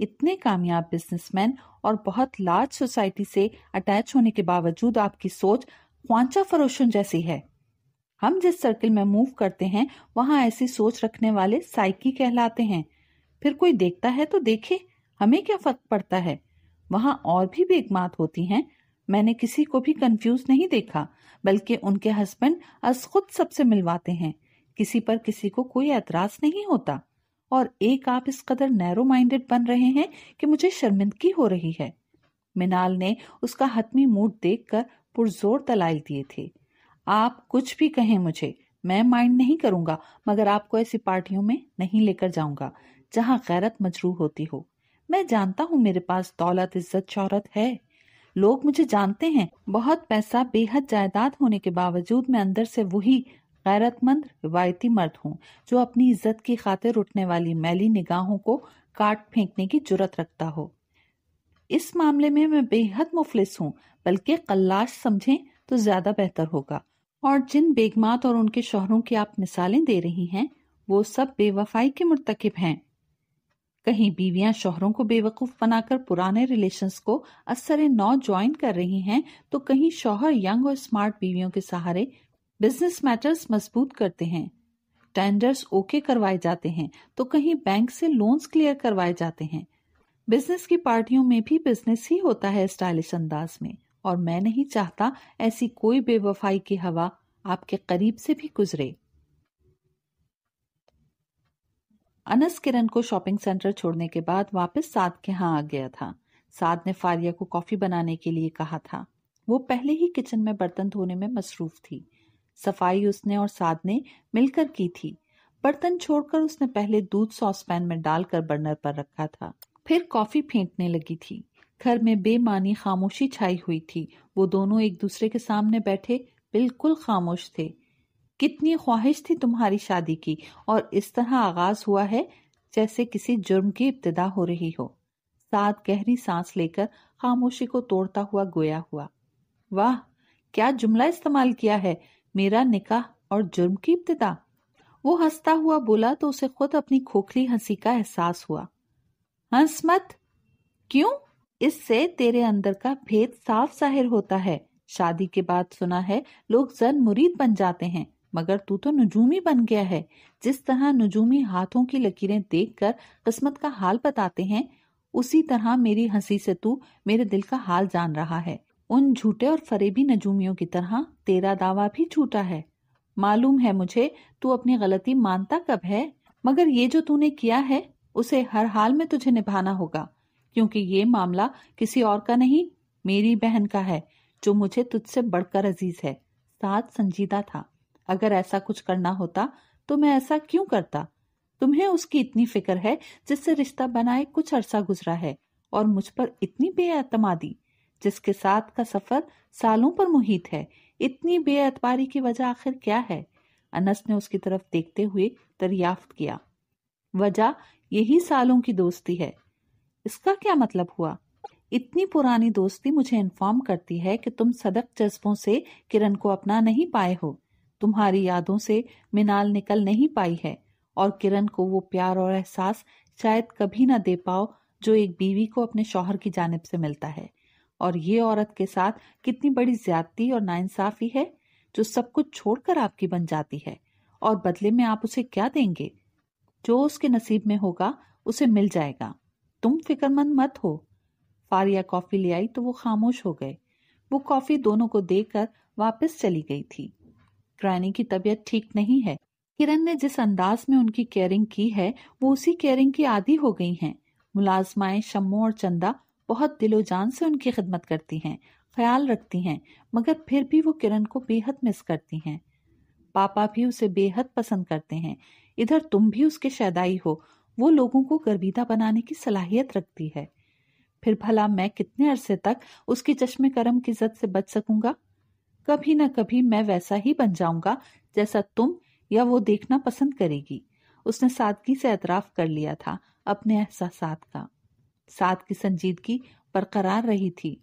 इतने कामयाब बिजनेसमैन और बहुत लार्ज सोसाइटी से अटैच होने के बावजूद आपकी सोच क्वांचा फरोशन जैसी है हम जिस सर्किल में मूव करते हैं वहां ऐसी सोच रखने वाले साइकी कहलाते हैं फिर कोई देखता है तो देखे हमें क्या फर्क पड़ता है वहां और भी बेगमात होती हैं मैंने किसी को भी कंफ्यूज नहीं देखा बल्कि उनके हस्बैंड अस खुद सबसे मिलवाते हैं किसी पर किसी को कोई एतराज नहीं होता और एक आप इस कदर नैरो माइंडेड बन रहे हैं कि मुझे शर्मिंदगी हो रही है मिनाल ने उसका हतमी मूड देखकर पुरजोर दलाइल दिए थे आप कुछ भी कहें मुझे मैं माइंड नहीं करूंगा मगर आपको ऐसी पार्टियों में नहीं लेकर जाऊंगा जहां गैरत मजरूह होती हो मैं जानता हूँ मेरे पास दौलत इज्जत शौहरत है लोग मुझे जानते हैं बहुत पैसा बेहद जायदाद होने के बावजूद मैं अंदर से वही गैरतमंद रिवायती मर्द हूँ जो अपनी इज्जत की खातिर उठने वाली मैली निगाहों को काट फेंकने की जरूरत रखता हो इस मामले में मैं बेहद मुफलिस हूँ बल्कि कल्लाश समझें तो ज्यादा बेहतर होगा और जिन बेगमात और उनके शोहरों की आप मिसालें दे रही हैं वो सब बेवफाई के मुर्तकब हैं कहीं बीवियां शोहरों को बेवकूफ बनाकर पुराने रिलेशंस को असर नौ ज्वाइन कर रही हैं तो कहीं शोहर यंग और स्मार्ट बीवियों के सहारे बिजनेस मैटर्स मजबूत करते हैं टेंडर्स ओके करवाए जाते हैं तो कहीं बैंक से लोन्स क्लियर करवाए जाते हैं बिजनेस की पार्टियों में भी बिजनेस ही होता है स्टाइलिश अंदाज में और मैं नहीं चाहता ऐसी कोई बेवफाई की हवा आपके करीब से भी गुजरे अनस किरण को शॉपिंग सेंटर छोड़ने के बाद वापस साद के यहाँ आ गया था साद ने फारिया को कॉफी बनाने के लिए कहा था वो पहले ही किचन में बर्तन धोने में मसरूफ थी सफाई उसने और साद ने मिलकर की थी बर्तन छोड़कर उसने पहले दूध सॉस पैन में डालकर बर्नर पर रखा था फिर कॉफी फेंटने लगी थी घर में बेमानी खामोशी छाई हुई थी वो दोनों एक दूसरे के सामने बैठे बिल्कुल खामोश थे कितनी ख्वाहिश थी तुम्हारी शादी की और इस तरह आगाज हुआ है जैसे किसी जुर्म की इब्तदा हो रही हो साथ गहरी सांस लेकर खामोशी को तोड़ता हुआ गोया हुआ वाह क्या जुमला इस्तेमाल किया है मेरा निकाह और जुर्म की इब्तदा वो हंसता हुआ बोला तो उसे खुद अपनी खोखली हंसी का एहसास हुआ हंस मत क्यों इससे तेरे अंदर का भेद साफ जाहिर होता है शादी के बाद सुना है लोग जन मुरीद बन जाते हैं मगर तू तो नजूमी बन गया है जिस तरह नजूमी हाथों की लकीरें देखकर किस्मत का हाल बताते हैं उसी तरह मेरी हंसी से तू मेरे दिल का हाल जान रहा है उन झूठे और फरेबी नजूमियों की तरह तेरा दावा भी झूठा है मालूम है मुझे तू अपनी गलती मानता कब है मगर ये जो तूने किया है उसे हर हाल में तुझे निभाना होगा क्योंकि ये मामला किसी और का नहीं मेरी बहन का है जो मुझे तुझसे बढ़कर अजीज है साथ संजीदा था अगर ऐसा कुछ करना होता तो मैं ऐसा क्यों करता तुम्हें उसकी इतनी फिक्र है जिससे रिश्ता बनाए कुछ अरसा गुजरा है और मुझ पर इतनी बेअतमादी जिसके साथ का सफर सालों पर मुहित है इतनी बेअतबारी की वजह आखिर क्या है अनस ने उसकी तरफ देखते हुए दरियाफ्त किया वजह यही सालों की दोस्ती है इसका क्या मतलब हुआ इतनी पुरानी दोस्ती मुझे इन्फॉर्म करती है कि तुम सदक जज्बों से किरण को अपना नहीं पाए हो तुम्हारी यादों से मिनाल निकल नहीं पाई है और किरण को वो प्यार और एहसास शायद कभी ना दे पाओ जो एक बीवी को अपने शौहर की जानब से मिलता है और ये औरत के साथ कितनी बड़ी ज्यादती और नाइंसाफी है जो सब कुछ छोड़कर आपकी बन जाती है और बदले में आप उसे क्या देंगे जो उसके नसीब में होगा उसे मिल जाएगा तुम फिक्रमंद मत हो फारिया कॉफी ले आई तो वो खामोश हो गए वो कॉफी दोनों को देकर वापस चली गई थी ग्रैनी की तबीयत ठीक नहीं है किरण ने जिस अंदाज में उनकी केयरिंग की है वो उसी केयरिंग की आदि हो गई हैं मुलाजमाएं शम्मो और चंदा बहुत दिलो जान से उनकी खिदमत करती हैं ख्याल रखती हैं मगर फिर भी वो किरण को बेहद मिस करती हैं पापा भी उसे बेहद पसंद करते हैं इधर तुम भी उसके शैदाई हो वो लोगों को गर्विदा बनाने की सलाहियत रखती है फिर भला मैं कितने अरसे तक उसकी चश्मे करम की जद से बच सकूंगा कभी ना कभी मैं वैसा ही बन जाऊंगा जैसा तुम या वो देखना पसंद करेगी उसने सादगी से एतराफ कर लिया था अपने एहसास का साथ की संजीदगी बरकरार रही थी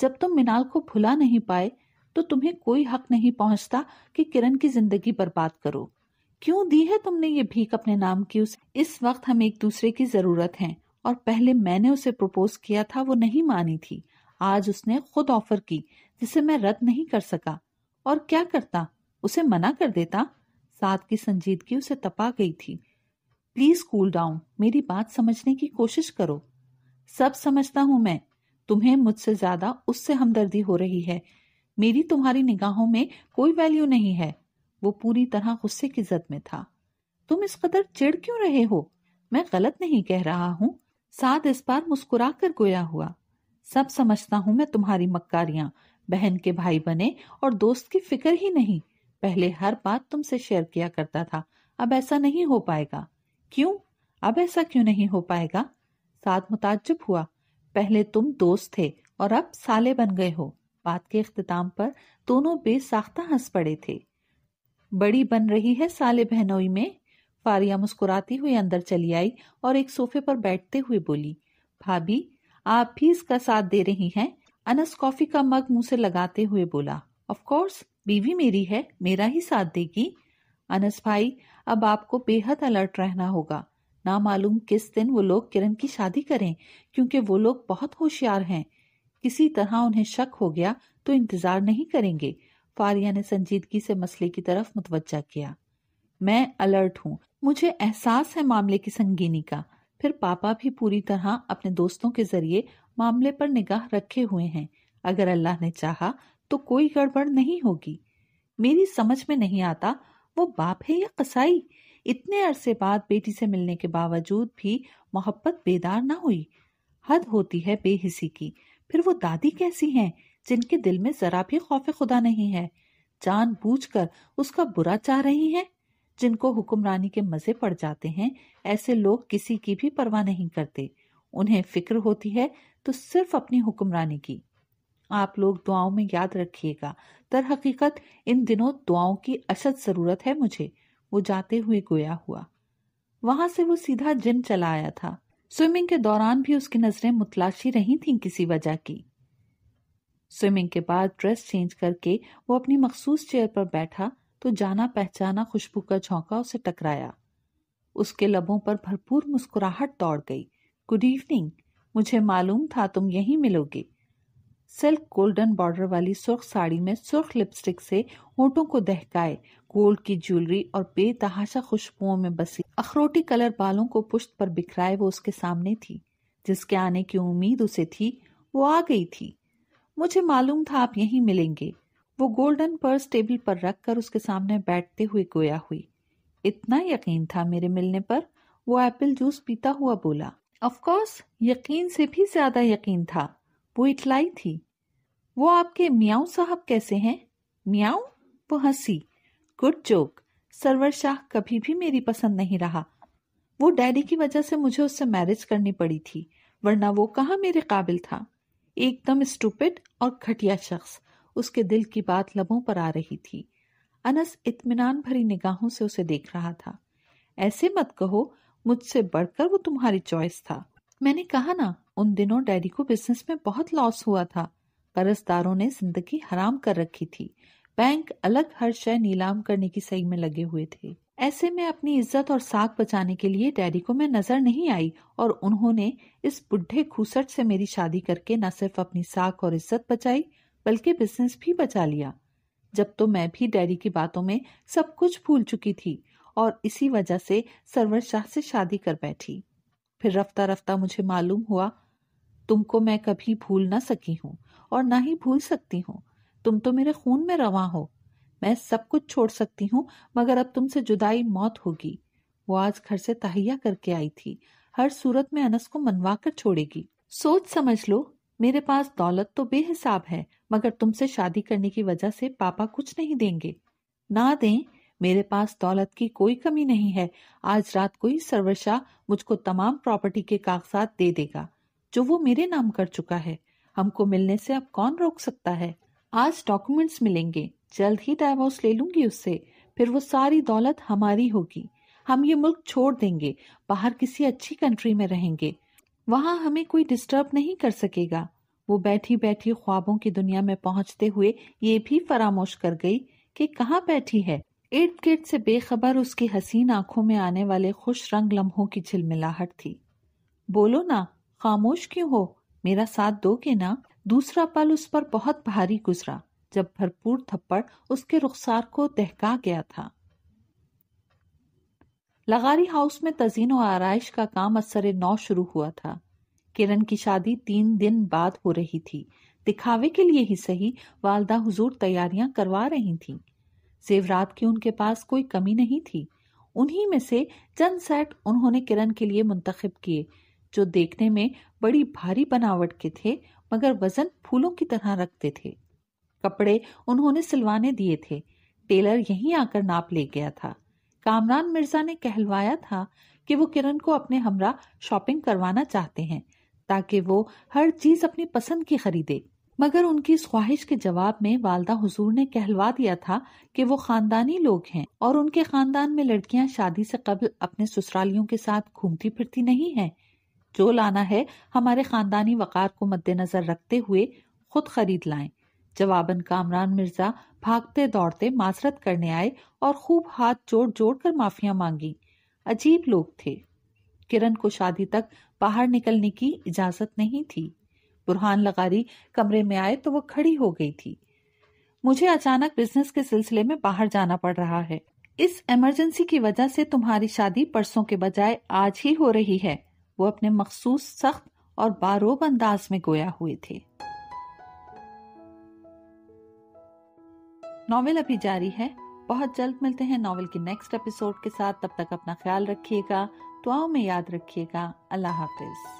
जब तुम मिनाल को भुला नहीं पाए तो तुम्हें कोई हक नहीं पहुंचता कि किरण की जिंदगी बर्बाद करो क्यों दी है तुमने ये भीख अपने नाम की उस इस वक्त हम एक दूसरे की जरूरत है और पहले मैंने उसे प्रपोज किया था वो नहीं मानी थी आज उसने खुद ऑफर की जिसे मैं रद्द नहीं कर सका और क्या करता उसे मना कर देता साथ की संजीदगी उसे तपा गई थी प्लीज कूल डाउन मेरी बात समझने की कोशिश करो सब समझता हूं मैं तुम्हें मुझसे ज्यादा उससे हमदर्दी हो रही है मेरी तुम्हारी निगाहों में कोई वैल्यू नहीं है वो पूरी तरह गुस्से की जद में था तुम इस कदर चिड़ क्यों रहे हो मैं गलत नहीं कह रहा हूँ साद इस बार मुस्कुरा कर गोया हुआ सब समझता हूँ मैं तुम्हारी मक्कारियां बहन के भाई बने और दोस्त की फिक्र ही नहीं पहले हर बात तुमसे शेयर किया करता था अब ऐसा नहीं हो पाएगा क्यों अब ऐसा क्यों नहीं हो पाएगा साध मुताजब हुआ पहले तुम दोस्त थे और अब साले बन गए हो बात के अख्ताम पर दोनों बेसाख्ता हंस पड़े थे बड़ी बन रही है साले बहनोई में फारिया मुस्कुराती हुई अंदर चली आई और एक सोफे पर बैठते हुए बोली भाभी आप भी इसका साथ दे रही हैं अनस कॉफी का मग मुंह से लगाते हुए बोला ऑफ कोर्स बीवी मेरी है मेरा ही साथ देगी अनस भाई अब आपको बेहद अलर्ट रहना होगा ना मालूम किस दिन वो लोग किरण की शादी करें क्योंकि वो लोग बहुत होशियार हैं किसी तरह उन्हें शक हो गया तो इंतजार नहीं करेंगे फारिया ने संजीदगी से मसले की तरफ मुतवजा किया मैं अलर्ट हूँ मुझे एहसास है मामले की संगीनी का फिर पापा भी पूरी तरह अपने दोस्तों के जरिए मामले पर निगाह रखे हुए हैं अगर अल्लाह ने चाहा तो कोई गड़बड़ नहीं होगी मेरी समझ में नहीं आता वो बाप है या कसाई इतने अरसे बाद बेटी से मिलने के बावजूद भी मोहब्बत बेदार ना हुई हद होती है बेहिसी की फिर वो दादी कैसी हैं जिनके दिल में जरा भी खौफ खुदा नहीं है जान बूझ कर उसका बुरा चाह रही है जिनको हुक्मरानी के मजे पड़ जाते हैं ऐसे लोग किसी की भी परवाह नहीं करते उन्हें फिक्र होती है तो सिर्फ अपनी हुक्मरानी की आप लोग दुआओं में याद रखिएगा तर हकीकत इन दिनों दुआओं की अशद जरूरत है मुझे वो जाते हुए गोया हुआ वहां से वो सीधा जिम चला आया था स्विमिंग के दौरान भी उसकी नजरें मुतलाशी रही थीं किसी वजह की स्विमिंग के बाद ड्रेस चेंज करके वो अपनी मखसूस चेयर पर बैठा तो जाना पहचाना खुशबू का झोंका उसे टकराया उसके लबों पर भरपूर मुस्कुराहट दौड़ गई गुड इवनिंग मुझे मालूम था तुम यहीं मिलोगे सिल्क गोल्डन बॉर्डर वाली सुर्ख साड़ी में सुर्ख लिपस्टिक से ओटो को दहकाए गोल्ड की ज्वेलरी और बेतहाशा खुशबुओं में बसी अखरोटी कलर बालों को पुश्त पर बिखराए वो उसके सामने थी जिसके आने की उम्मीद उसे थी वो आ गई थी मुझे मालूम था आप यहीं मिलेंगे वो गोल्डन पर्स टेबल पर रख कर उसके सामने बैठते हुए गोया हुई इतना यकीन था मेरे मिलने पर वो एप्पल जूस पीता हुआ बोला ऑफकोर्स यकीन से भी ज्यादा यकीन था वो इटलाई थी वो आपके मियाऊ साहब कैसे हैं मियाऊ वो हंसी गुड जोक सरवर शाह कभी भी मेरी पसंद नहीं रहा वो डैडी की वजह से मुझे उससे मैरिज करनी पड़ी थी वरना वो कहा मेरे काबिल था एकदम स्टूपिड और घटिया शख्स उसके दिल की बात लबों पर आ रही थी अनस इतमान भरी निगाहों से उसे देख रहा था ऐसे मत कहो मुझसे बढ़कर वो तुम्हारी चॉइस था मैंने कहा ना उन दिनों डैडी को बिजनेस में बहुत लॉस हुआ था कर्जदारों ने जिंदगी हराम कर रखी थी बैंक अलग हर शय नीलाम करने की सही में लगे हुए थे ऐसे में अपनी इज्जत और साख बचाने के लिए डैडी को मैं नजर नहीं आई और उन्होंने इस बुढ़े खूसट से मेरी शादी करके न सिर्फ अपनी साख और इज्जत बचाई बल्कि बिजनेस भी बचा लिया जब तो मैं भी डैडी की बातों में सब कुछ भूल चुकी थी और इसी वजह से सरवर शाह से शादी कर बैठी फिर रफ्ता रफ्ता मुझे मालूम हुआ तुमको मैं कभी भूल ना सकी हूँ और ना ही भूल सकती हूँ तुम तो मेरे खून में रवा हो मैं सब कुछ छोड़ सकती हूँ मगर अब तुमसे जुदाई मौत होगी वो आज घर से तहैया करके आई थी हर सूरत में अनस को मनवा कर छोड़ेगी सोच समझ लो मेरे पास दौलत तो बेहिसाब है मगर तुमसे शादी करने की वजह से पापा कुछ नहीं देंगे ना दें मेरे पास दौलत की कोई कमी नहीं है आज रात को ही शाह मुझको तमाम प्रॉपर्टी के कागजात दे देगा जो वो मेरे नाम कर चुका है हमको मिलने से अब कौन रोक सकता है आज डॉक्यूमेंट्स मिलेंगे जल्द ही डायवोर्स ले लूंगी उससे फिर वो सारी दौलत हमारी होगी हम ये मुल्क छोड़ देंगे बाहर किसी अच्छी कंट्री में रहेंगे वहाँ हमें कोई डिस्टर्ब नहीं कर सकेगा वो बैठी बैठी ख्वाबों की दुनिया में पहुंचते हुए ये भी फरामोश कर गई कि कहाँ बैठी है इर्द गिर्द से बेखबर उसकी हसीन आंखों में आने वाले खुश रंग लम्हों की झिलमिलाहट थी बोलो ना खामोश क्यों हो मेरा साथ दोगे ना दूसरा पल उस पर बहुत भारी गुजरा जब भरपूर थप्पड़ उसके रुखसार को दहका गया था लगारी हाउस में तजीन और आरइश का काम असर नौ शुरू हुआ था किरण की शादी तीन दिन बाद हो रही थी दिखावे के लिए ही सही वालदा हुजूर तैयारियां करवा रही थी जेवरात की उनके पास कोई कमी नहीं थी उन्हीं में से चंद सेट उन्होंने किरण के लिए मुंतखब किए जो देखने में बड़ी भारी बनावट के थे मगर वजन फूलों की तरह रखते थे कपड़े उन्होंने सिलवाने दिए थे टेलर यहीं आकर नाप ले गया था कामरान मिर्जा ने कहलवाया था कि वो किरण को अपने हमरा शॉपिंग करवाना चाहते हैं ताकि वो हर चीज अपनी पसंद की खरीदे मगर उनकी इस ख्वाहिश के जवाब में वालदा हुजूर ने कहलवा दिया था कि वो खानदानी लोग हैं और उनके खानदान में लड़कियां शादी से कबल अपने ससुरालियों के साथ घूमती फिरती नहीं हैं। जो लाना है हमारे खानदानी वकार को मद्देनजर रखते हुए खुद खरीद लाएं जवाबन कामरान मिर्जा भागते दौड़ते माजरत करने आए और खूब हाथ जोड़ जोड़ कर माफिया मांगी अजीब लोग थे किरण को शादी तक बाहर निकलने की इजाजत नहीं थी बुरहान लगारी कमरे में आए तो वो खड़ी हो गई थी मुझे अचानक बिजनेस के सिलसिले में बाहर जाना पड़ रहा है इस इमरजेंसी की वजह से तुम्हारी शादी परसों के बजाय आज ही हो रही है वो अपने मखसूस सख्त और बारोब अंदाज में गोया हुए थे नॉवेल अभी जारी है बहुत जल्द मिलते हैं नॉवेल के नेक्स्ट एपिसोड के साथ तब तक अपना ख्याल रखिएगा दुआओं में याद रखिएगा अल्लाह हाफिज़